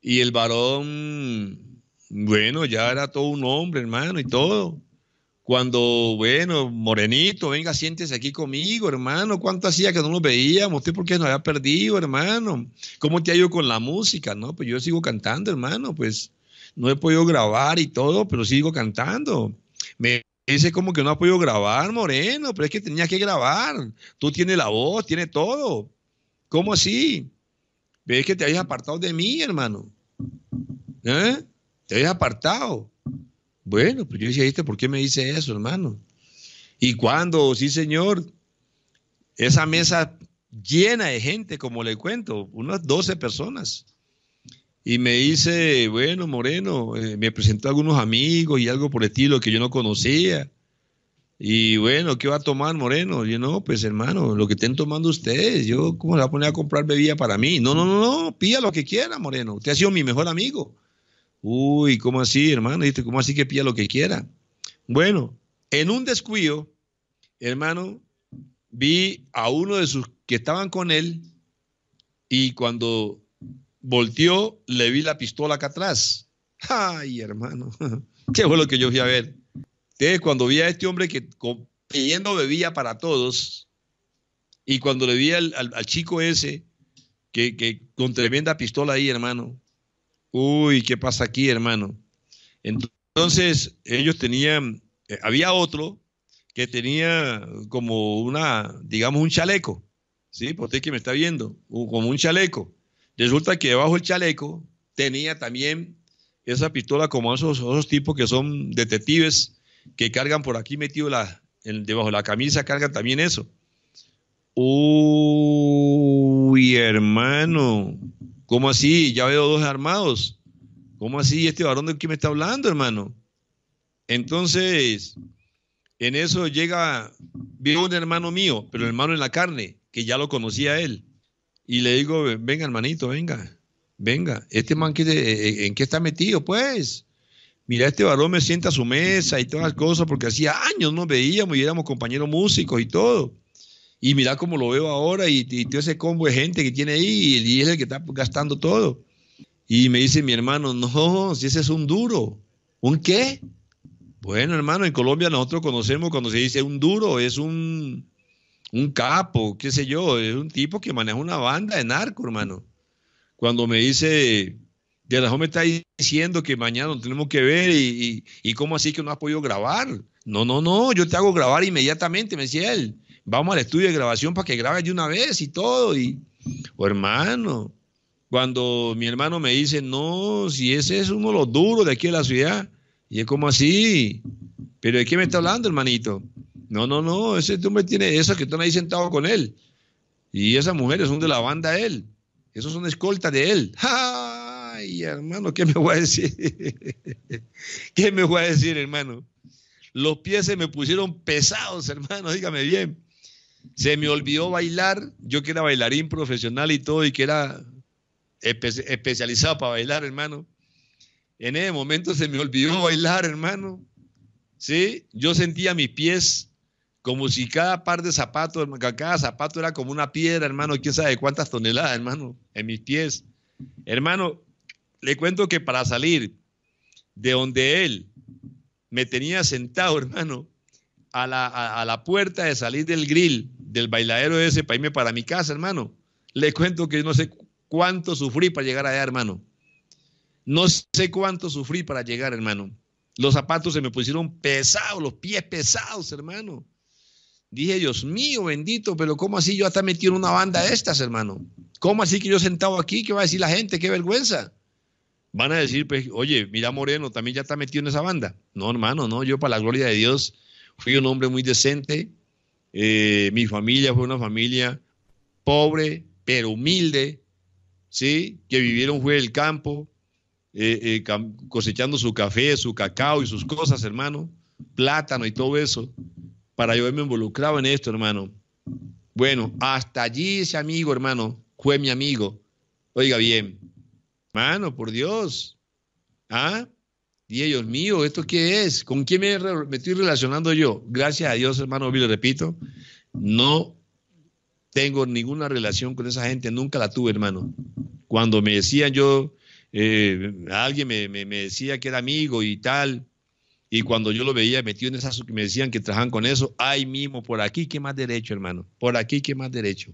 Y el varón, bueno, ya era todo un hombre, hermano, y todo cuando, bueno, Morenito, venga, siéntese aquí conmigo, hermano. ¿Cuánto hacía que no nos veíamos? ¿Usted por qué nos había perdido, hermano? ¿Cómo te ha ido con la música? No, pues yo sigo cantando, hermano. Pues no he podido grabar y todo, pero sigo cantando. Me dice como que no ha podido grabar, Moreno, pero es que tenía que grabar. Tú tienes la voz, tienes todo. ¿Cómo así? Ves que te habías apartado de mí, hermano. ¿Eh? Te habías apartado. Bueno, pues yo decía, ¿viste por qué me dice eso, hermano? ¿Y cuando, Sí, señor. Esa mesa llena de gente, como le cuento, unas 12 personas. Y me dice, bueno, Moreno, eh, me presentó algunos amigos y algo por el estilo que yo no conocía. Y bueno, ¿qué va a tomar Moreno? Yo no, pues hermano, lo que estén tomando ustedes, yo cómo se va a poner a comprar bebida para mí. No, no, no, no, lo que quiera, Moreno. Usted ha sido mi mejor amigo. Uy, ¿cómo así, hermano? ¿Cómo así que pilla lo que quiera? Bueno, en un descuido, hermano, vi a uno de sus que estaban con él y cuando volteó, le vi la pistola acá atrás. Ay, hermano, *laughs* qué fue lo que yo fui a ver. Entonces, cuando vi a este hombre que pidiendo bebía para todos, y cuando le vi al, chico ese, que, que con tremenda pistola ahí, hermano, Uy, ¿qué pasa aquí, hermano? Entonces, ellos tenían, eh, había otro que tenía como una, digamos, un chaleco, ¿sí? Porque usted que me está viendo, como un chaleco. Resulta que debajo del chaleco tenía también esa pistola como esos, tipos que son detectives que cargan por aquí metido la, debajo de la camisa, cargan también eso. Uy, hermano, ¿Cómo así? Ya veo dos armados. ¿Cómo así este varón de quién me está hablando, hermano? Entonces, en eso llega, veo un hermano mío, pero hermano en la carne, que ya lo conocía él. Y le digo, venga, hermanito, venga, venga. Este man, eh, ¿en qué está metido? Pues, mira, este varón me sienta a su mesa y todas las cosas, porque hacía años nos veíamos y éramos compañeros músicos y todo. Y mira cómo lo veo ahora y, todo ese combo de gente que tiene ahí y, es el que está gastando todo. Y me dice mi hermano, no, si ese es un duro. ¿Un qué? Bueno, hermano, en Colombia nosotros conocemos cuando se dice un duro, es un, un capo, qué sé yo, es un tipo que maneja una banda de narco, hermano. Cuando me dice, de la me está diciendo que mañana tenemos que ver y, y, cómo así que no has podido grabar. No, no, no, yo te hago grabar inmediatamente, me decía él vamos al estudio de grabación para que grabe de una vez y todo. Y, o oh, hermano, cuando mi hermano me dice, no, si ese es uno de los duros de aquí de la ciudad, y es como así, pero ¿de qué me está hablando, hermanito? No, no, no, ese hombre tiene esos que están ahí sentados con él. Y esas mujeres son de la banda de él. Esos son escoltas de él. *laughs* Ay, hermano, ¿qué me voy a decir? *laughs* ¿Qué me voy a decir, hermano? Los pies se me pusieron pesados, hermano, dígame bien. Se me olvidó bailar, yo que era bailarín profesional y todo, y que era especializado para bailar, hermano. En ese momento se me olvidó *laughs* bailar, hermano. ¿Sí? Yo sentía mis pies como si cada par de zapatos, cada zapato era como una piedra, hermano, quién sabe cuántas toneladas, hermano, en mis pies. Hermano, le cuento que para salir de donde él me tenía sentado, *laughs* hermano, a la, a la puerta de salir del grill, del bailadero ese para irme para mi casa, hermano. Le cuento que no sé cuánto sufrí para llegar allá, hermano. No sé cuánto sufrí para llegar, hermano. Los zapatos se me pusieron pesados, los pies pesados, hermano. Dije, Dios mío, bendito, pero ¿cómo así yo hasta metido en una banda de estas, hermano? ¿Cómo así que yo sentado aquí? ¿Qué va a decir la gente? ¡Qué vergüenza! Van a decir, pues, oye, mira Moreno, también ya está metido en esa banda. No, hermano, no, yo para la gloria de Dios fui un hombre muy decente, eh, mi familia fue una familia pobre, pero humilde, ¿sí? Que vivieron fuera del campo, eh, eh, cosechando su café, su cacao y sus cosas, hermano, plátano y todo eso, para yo me involucraba en esto, hermano. Bueno, hasta allí ese amigo, hermano, fue mi amigo. Oiga bien, hermano, por Dios. ¿Ah? Y ellos, mío, ¿esto qué es? ¿Con quién me, estoy relacionando yo? Gracias a Dios, hermano lo repito, no tengo ninguna relación con esa gente, nunca la tuve, hermano. Cuando me decían yo, eh, alguien me, decía que era amigo y tal, y cuando yo lo veía metido en esas, me decían que trabajan con eso, ay mismo, por aquí qué más derecho, hermano, por aquí qué más derecho.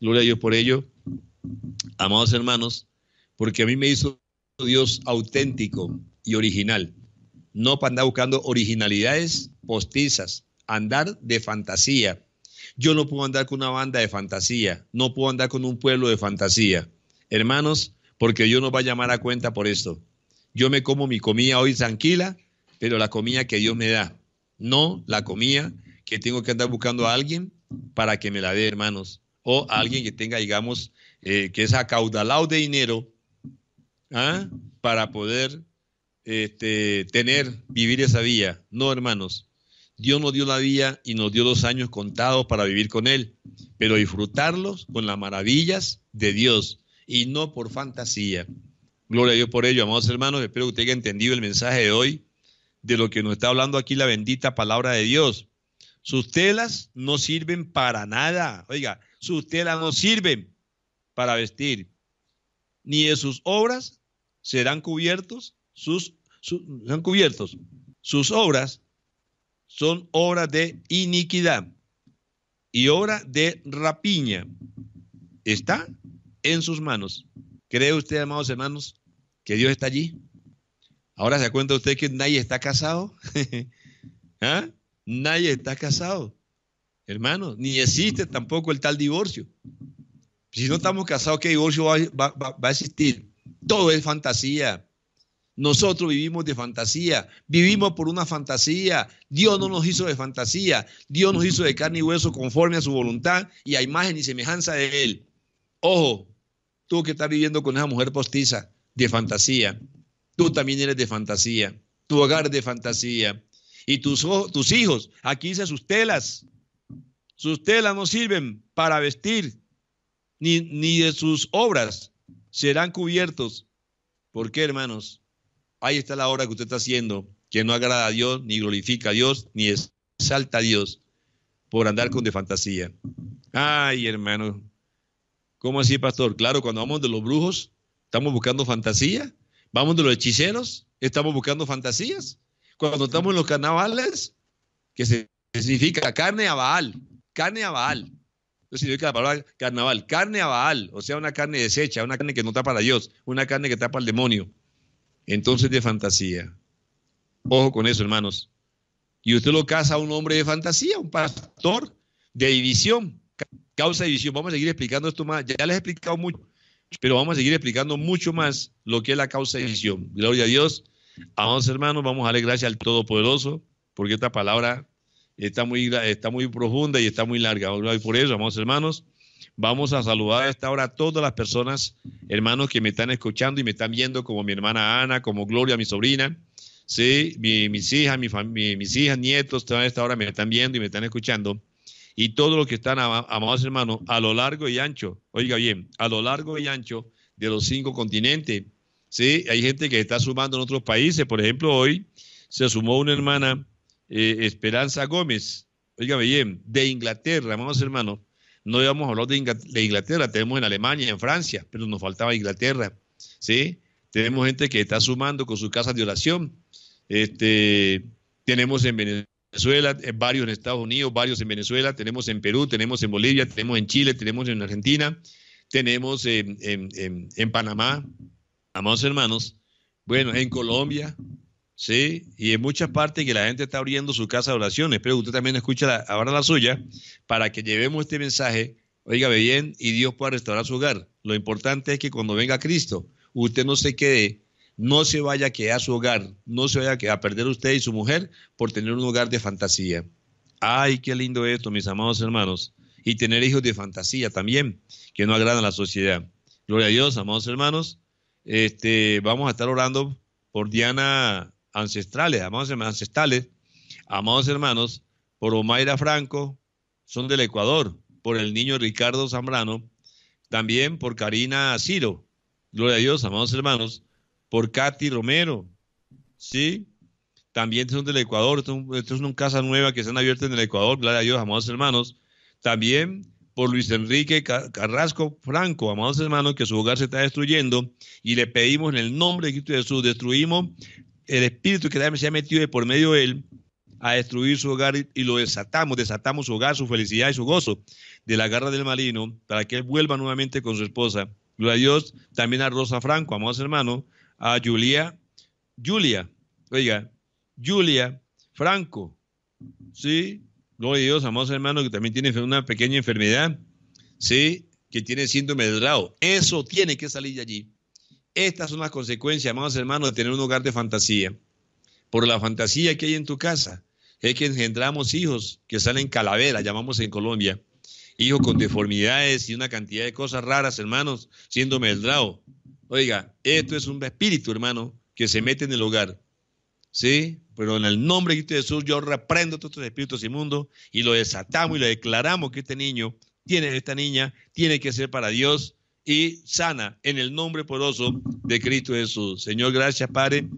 Gloria a Dios por ello, amados hermanos, porque a mí me hizo Dios auténtico, y original. No para andar buscando originalidades postizas, andar de fantasía. Yo no puedo andar con una banda de fantasía, no puedo andar con un pueblo de fantasía. Hermanos, porque Dios no va a llamar a cuenta por esto. Yo me como mi comida hoy tranquila, pero la comida que Dios me da, no la comida que tengo que andar buscando a alguien para que me la dé, hermanos, o a alguien que tenga, digamos, eh, que es acaudalado de dinero ¿ah? para poder este, tener, vivir esa vida. No, hermanos. Dios nos dio la vida y nos dio dos años contados para vivir con Él, pero disfrutarlos con las maravillas de Dios y no por fantasía. Gloria a Dios por ello, amados hermanos. Espero que usted haya entendido el mensaje de hoy de lo que nos está hablando aquí la bendita palabra de Dios. Sus telas no sirven para nada. Oiga, sus telas no sirven para vestir. Ni de sus obras serán cubiertos sus, cubiertos. Sus obras son obras de iniquidad y obra de rapiña. Está en sus manos. ¿Cree usted, amados hermanos, que Dios está allí? Ahora se cuenta usted que nadie está casado. *laughs* ¿Ah? Nadie está casado. Hermanos, ni existe tampoco el tal divorcio. Si no estamos casados, ¿qué divorcio va a existir? Todo es fantasía. Nosotros vivimos de fantasía, vivimos por una fantasía. Dios no nos hizo de fantasía, Dios nos hizo de carne y hueso conforme a su voluntad y a imagen y semejanza de Él. Ojo, tú que estás viviendo con esa mujer postiza de fantasía, tú también eres de fantasía, tu hogar de fantasía y tus, tus hijos, aquí dice sus telas, sus telas no sirven para vestir, ni, ni de sus obras serán cubiertos. ¿Por qué, hermanos? ahí está la obra que usted está haciendo, que no agrada a Dios, ni glorifica a Dios, ni exalta a Dios por andar con de fantasía. Ay, hermano, ¿cómo así, pastor? Claro, cuando vamos de los brujos, estamos buscando fantasía. Vamos de los hechiceros, estamos buscando fantasías. Cuando estamos en los carnavales, que se significa carne a Baal, carne a Baal. Eso significa la palabra carnaval, carne a Baal, o sea, una carne deshecha, una carne que no está para Dios, una carne que está para el demonio entonces de fantasía. Ojo con eso, hermanos. Y usted lo casa a un hombre de fantasía, un pastor de división, causa de división. Vamos a seguir explicando esto más. Ya les he explicado mucho, pero vamos a seguir explicando mucho más lo que es la causa de división. Gloria a Dios. Amados hermanos, vamos a darle gracias al Todopoderoso, porque esta palabra está muy, está muy profunda y está muy larga. por eso, amados hermanos, Vamos a saludar a esta hora a todas las personas, hermanos, que me están escuchando y me están viendo, como mi hermana Ana, como Gloria, mi sobrina, ¿sí? mis hijas, mis hijas, nietos, a esta hora me están viendo y me están escuchando. Y todos los que están, amados hermanos, a lo largo y ancho, oiga bien, a lo largo y ancho de los cinco continentes, ¿sí? Hay gente que está sumando en otros países, por ejemplo, hoy se sumó una hermana, eh, Esperanza Gómez, oiga bien, de Inglaterra, amados hermanos, no íbamos a hablar de Inglaterra, tenemos en Alemania, en Francia, pero nos faltaba Inglaterra, ¿sí? Tenemos gente que está sumando con sus casas de oración. Este, tenemos en Venezuela, eh, varios en Estados Unidos, varios en Venezuela, tenemos en Perú, tenemos en Bolivia, tenemos en Chile, tenemos en Argentina, tenemos en, en Panamá, amados hermanos, bueno, en Colombia, ¿sí? Y en muchas partes que la gente está abriendo su casa de oraciones, pero usted también escucha ahora la suya para que llevemos este mensaje, oígame bien, y Dios pueda restaurar su hogar. Lo importante es que cuando venga Cristo, usted no se quede, no se vaya a quedar a su hogar, no se vaya a, a perder usted y su mujer por tener un hogar de fantasía. Ay, qué lindo esto, mis amados hermanos. Y tener hijos de fantasía también, que no agradan a la sociedad. Gloria a Dios, amados hermanos. Este, vamos a estar orando por Diana ancestrales, amados hermanos, ancestrales, amados hermanos, por Omaira Franco, son del Ecuador, por el niño Ricardo Zambrano, también por Karina Ciro, gloria a Dios, amados hermanos, por Katy Romero, ¿sí? También son del Ecuador, esto, es una casa nueva que se han abierto en el Ecuador, gloria a Dios, amados hermanos. También por Luis Enrique Carrasco Franco, amados hermanos, que su hogar se está destruyendo y le pedimos en el nombre de Cristo Jesús, destruimos el espíritu que se ha metido de por medio de él a destruir su hogar y lo desatamos, desatamos su hogar, su felicidad y su gozo de la garra del malino para que él vuelva nuevamente con su esposa. Gloria a Dios, también a Rosa Franco, amados hermanos, a Julia, Julia, oiga, Julia Franco, ¿sí? Gloria a Dios, amados hermanos, que también tiene una pequeña enfermedad, ¿sí? Que tiene síndrome de Down. Eso tiene que salir de allí. Estas son las consecuencias, amados hermanos, de tener un hogar de fantasía. Por la fantasía que hay en tu casa, es que engendramos hijos que salen calaveras, llamamos en Colombia, hijos con deformidades y una cantidad de cosas raras, hermanos, siendo meldrao. Oiga, esto es un espíritu, hermano, que se mete en el hogar. ¿Sí? Pero en el nombre de Jesús yo reprendo todos estos espíritus inmundos y lo desatamos y lo declaramos que este niño tiene, esta niña tiene que ser para Dios y sana en el nombre poderoso de Cristo Jesús. Señor, gracias Padre,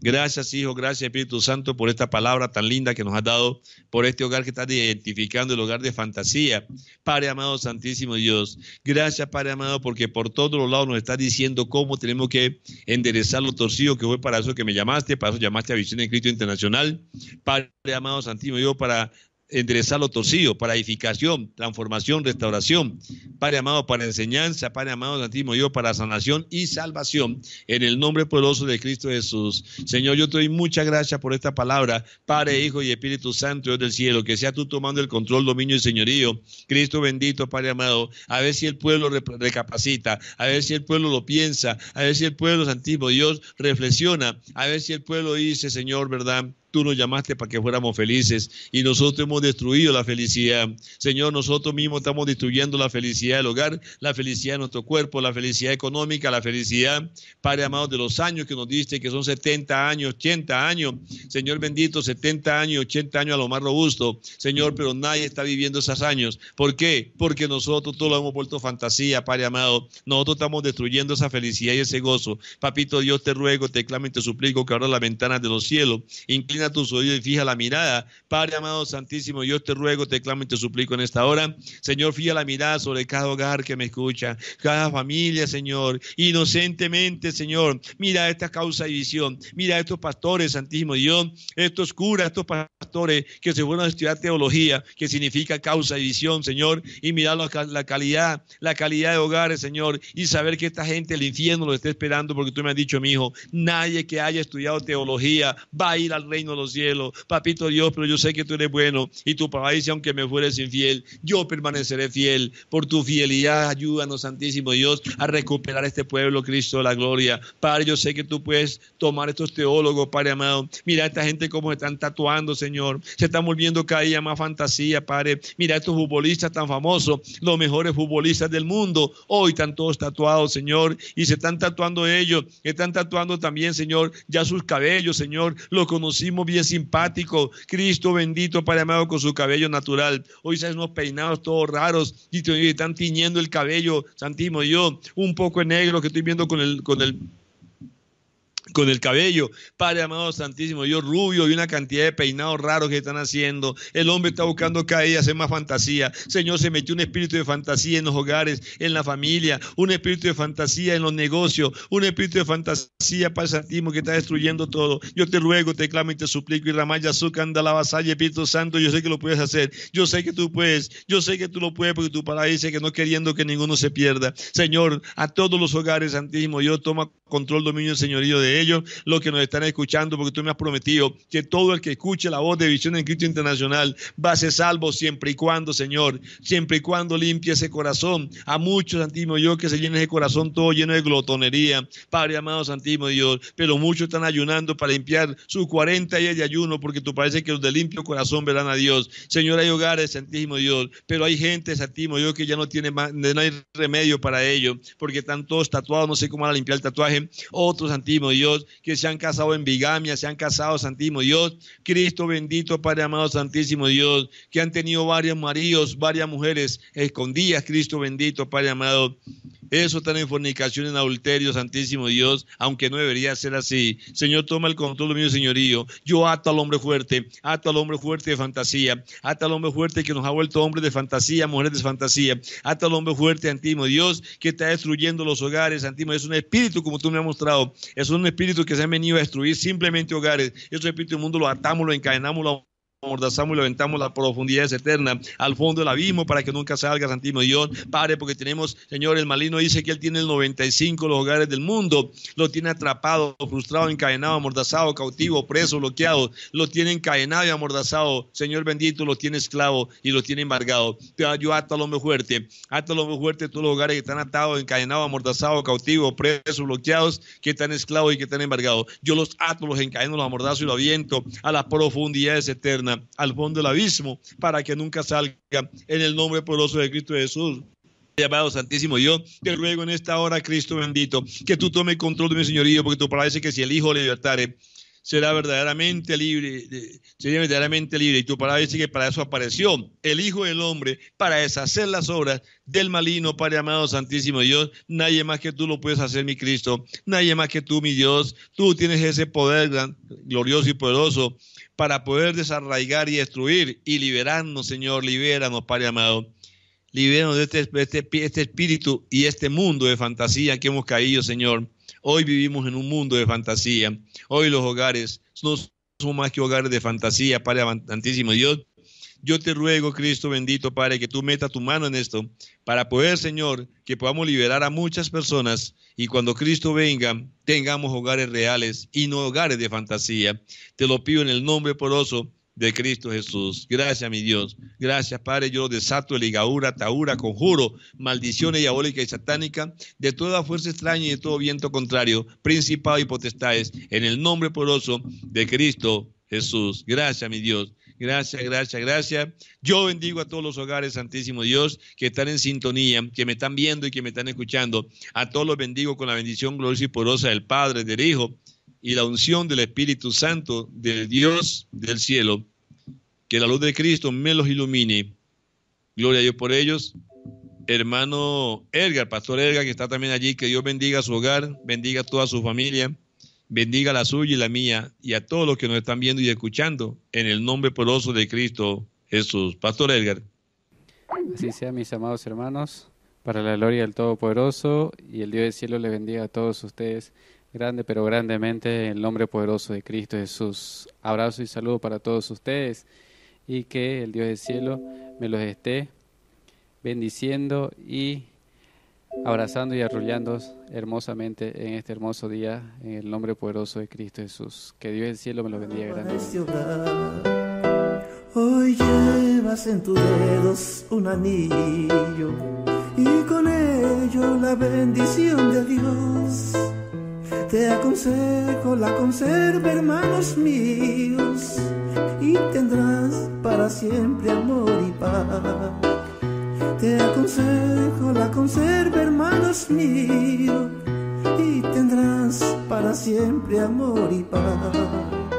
gracias Hijo, gracias Espíritu Santo por esta palabra tan linda que nos has dado, por este hogar que estás identificando, el hogar de fantasía. Padre amado, Santísimo Dios, gracias Padre amado porque por todos los lados nos estás diciendo cómo tenemos que enderezar lo torcido que fue para eso que me llamaste, para eso llamaste a Visión en Cristo Internacional. Padre amado, Santísimo Dios, para enderezar lo para edificación, transformación, restauración. Padre amado, para enseñanza, Padre amado, Santísimo Dios, para sanación y salvación, en el nombre poderoso de Cristo Jesús. Señor, yo te doy muchas gracias por esta palabra, Padre, Hijo y Espíritu Santo, Dios del cielo, que sea tú tomando el control, dominio y señorío. Cristo bendito, Padre amado, a ver si el pueblo recapacita, a ver si el pueblo lo piensa, a ver si el pueblo, Santísimo Dios, reflexiona, a ver si el pueblo dice, Señor, ¿verdad? tú nos llamaste para que fuéramos felices y nosotros hemos destruido la felicidad. Señor, nosotros mismos estamos destruyendo la felicidad del hogar, la felicidad de nuestro cuerpo, la felicidad económica, la felicidad, Padre amado, de los años que nos diste, que son 70 años, 80 años. Señor bendito, 70 años, 80 años a lo más robusto. Señor, pero nadie está viviendo esos años. ¿Por qué? Porque nosotros todos lo hemos vuelto fantasía, Padre amado. Nosotros estamos destruyendo esa felicidad y ese gozo. Papito Dios, te ruego, te clamo y te suplico que abra las ventanas de los cielos inclina tus oídos y fija la mirada. Padre amado Santísimo, yo te ruego, te clamo y te suplico en esta hora. Señor, fija la mirada sobre cada hogar que me escucha, cada familia, Señor. Inocentemente, Señor, mira esta causa y visión. Mira estos pastores, Santísimo Dios, estos curas, estos pastores que se fueron a estudiar teología, que significa causa y visión, Señor. Y mira la calidad, la calidad de hogares, Señor. Y saber que esta gente, el infierno, lo está esperando porque tú me has dicho, mi hijo, nadie que haya estudiado teología va a ir al reino los cielos. Papito Dios, pero yo sé que tú eres bueno y tu papá dice, aunque me fueres infiel, yo permaneceré fiel. Por tu fidelidad, ayúdanos, Santísimo Dios, a recuperar este pueblo, Cristo de la gloria. Padre, yo sé que tú puedes tomar estos teólogos, Padre amado. Mira a esta gente cómo se están tatuando, Señor. Se están volviendo cada día más fantasía, Padre. Mira estos futbolistas tan famosos, los mejores futbolistas del mundo. Hoy están todos tatuados, Señor, y se están tatuando ellos, están tatuando también, Señor, ya sus cabellos, Señor. Lo conocimos bien simpático, Cristo bendito, Padre amado, con su cabello natural. Hoy se unos peinados todos raros y, están tiñendo el cabello, Santísimo yo un poco en negro que estoy viendo con el, con el con el cabello. Padre amado santísimo, yo rubio y una cantidad de peinados raros que están haciendo. El hombre está buscando cada día hacer más fantasía. Señor, se metió un espíritu de fantasía en los hogares, en la familia, un espíritu de fantasía en los negocios, un espíritu de fantasía, Padre santísimo, que está destruyendo todo. Yo te ruego, te clamo y te suplico. Y Ramaya anda la vasalla, Espíritu Santo, yo sé que lo puedes hacer. Yo sé que tú puedes. Yo sé que tú lo puedes porque tu palabra dice que no queriendo que ninguno se pierda. Señor, a todos los hogares santísimo, yo toma control, dominio, señorío de ellos, los que nos están escuchando, porque tú me has prometido que todo el que escuche la voz de Visión en Cristo Internacional va a ser salvo siempre y cuando, Señor, siempre y cuando limpie ese corazón. A muchos, Santísimo Dios, que se llene ese corazón todo lleno de glotonería, Padre amado, Santísimo Dios, pero muchos están ayunando para limpiar sus 40 días de ayuno, porque tú parece que los de limpio corazón verán a Dios. Señor, hay hogares, Santísimo Dios, pero hay gente, Santísimo Dios, que ya no tiene más, no hay remedio para ello, porque están todos tatuados, no sé cómo van a limpiar el tatuaje. Otros, Santísimo Dios, Dios, que se han casado en bigamia, se han casado, Santísimo Dios, Cristo bendito, Padre amado, Santísimo Dios, que han tenido varios maridos, varias mujeres escondidas, Cristo bendito, Padre amado. Eso está en fornicación, en adulterio, Santísimo Dios, aunque no debería ser así. Señor, toma el control mío, señorío. Yo ato al hombre fuerte, ato al hombre fuerte de fantasía, ato al hombre fuerte que nos ha vuelto hombres de fantasía, mujeres de fantasía, ato al hombre fuerte, Santísimo Dios, que está destruyendo los hogares, Santísimo. Es un espíritu, como tú me has mostrado, es un espíritu Espíritu que se ha venido a destruir simplemente hogares. Yo repito, del mundo lo atamos, lo encadenamos, amordazamos y lo aventamos las profundidades eternas, al fondo del abismo, para que nunca salga Santísimo Dios. Padre, porque tenemos, Señor, el malino dice que Él tiene el 95 los hogares del mundo, lo tiene atrapado, frustrado, encadenado, amordazado, cautivo, preso, bloqueado, lo tiene encadenado y amordazado. Señor bendito, lo tiene esclavo y lo tiene embargado. Yo hasta lo más fuerte, hasta lo fuerte, todos los hogares que están atados, encadenados, amordazados, cautivos, presos, bloqueados, que están esclavos y que están embargados. Yo los ato, los encadeno, los amordazo y los aviento a las profundidades eternas al fondo del abismo para que nunca salga en el nombre poderoso de Cristo Jesús. Llamado Santísimo Dios, te ruego en esta hora, Cristo bendito, que tú tomes control de mi señorío, porque tu palabra dice que si el Hijo libertare, será verdaderamente libre, sería verdaderamente libre. Y tu palabra dice que para eso apareció el Hijo del Hombre, para deshacer las obras del maligno, Padre amado Santísimo Dios. Nadie más que tú lo puedes hacer, mi Cristo. Nadie más que tú, mi Dios. Tú tienes ese poder glorioso y poderoso para poder desarraigar y destruir y liberarnos, Señor, libéranos, Padre amado. Libéranos de este, este, este, espíritu y este mundo de fantasía que hemos caído, Señor. Hoy vivimos en un mundo de fantasía. Hoy los hogares no son más que hogares de fantasía, Padre amantísimo Dios. Yo te ruego, Cristo bendito Padre, que tú metas tu mano en esto para poder, Señor, que podamos liberar a muchas personas y cuando Cristo venga, tengamos hogares reales y no hogares de fantasía. Te lo pido en el nombre poroso de Cristo Jesús. Gracias, mi Dios. Gracias, Padre. Yo desato ligaura, taura, conjuro, maldiciones diabólicas y satánica de toda fuerza extraña y de todo viento contrario, principado y potestades, en el nombre poroso de Cristo Jesús. Gracias, mi Dios. Gracias, gracias, gracias. Yo bendigo a todos los hogares, Santísimo Dios, que están en sintonía, que me están viendo y que me están escuchando. A todos los bendigo con la bendición gloriosa y poderosa del Padre, del Hijo y la unción del Espíritu Santo, del Dios del cielo. Que la luz de Cristo me los ilumine. Gloria a Dios por ellos. Hermano Edgar, Pastor Edgar, que está también allí, que Dios bendiga su hogar, bendiga toda su familia bendiga la suya y la mía y a todos los que nos están viendo y escuchando en el nombre poderoso de Cristo Jesús. Pastor Edgar. Así sea, mis amados hermanos, para la gloria del Todopoderoso y el Dios del cielo le bendiga a todos ustedes, grande pero grandemente, en el nombre poderoso de Cristo Jesús. Abrazo y saludo para todos ustedes y que el Dios del cielo me los esté bendiciendo y abrazando y arrollando hermosamente en este hermoso día, en el nombre poderoso de Cristo Jesús. Que Dios del cielo me lo bendiga grandemente. Este Hoy llevas en tus dedos un anillo y con ello la bendición de Dios. Te aconsejo, la conserva, hermanos míos, y tendrás para siempre amor y paz te aconsejo la conserva, hermanos míos, y tendrás para siempre amor y paz.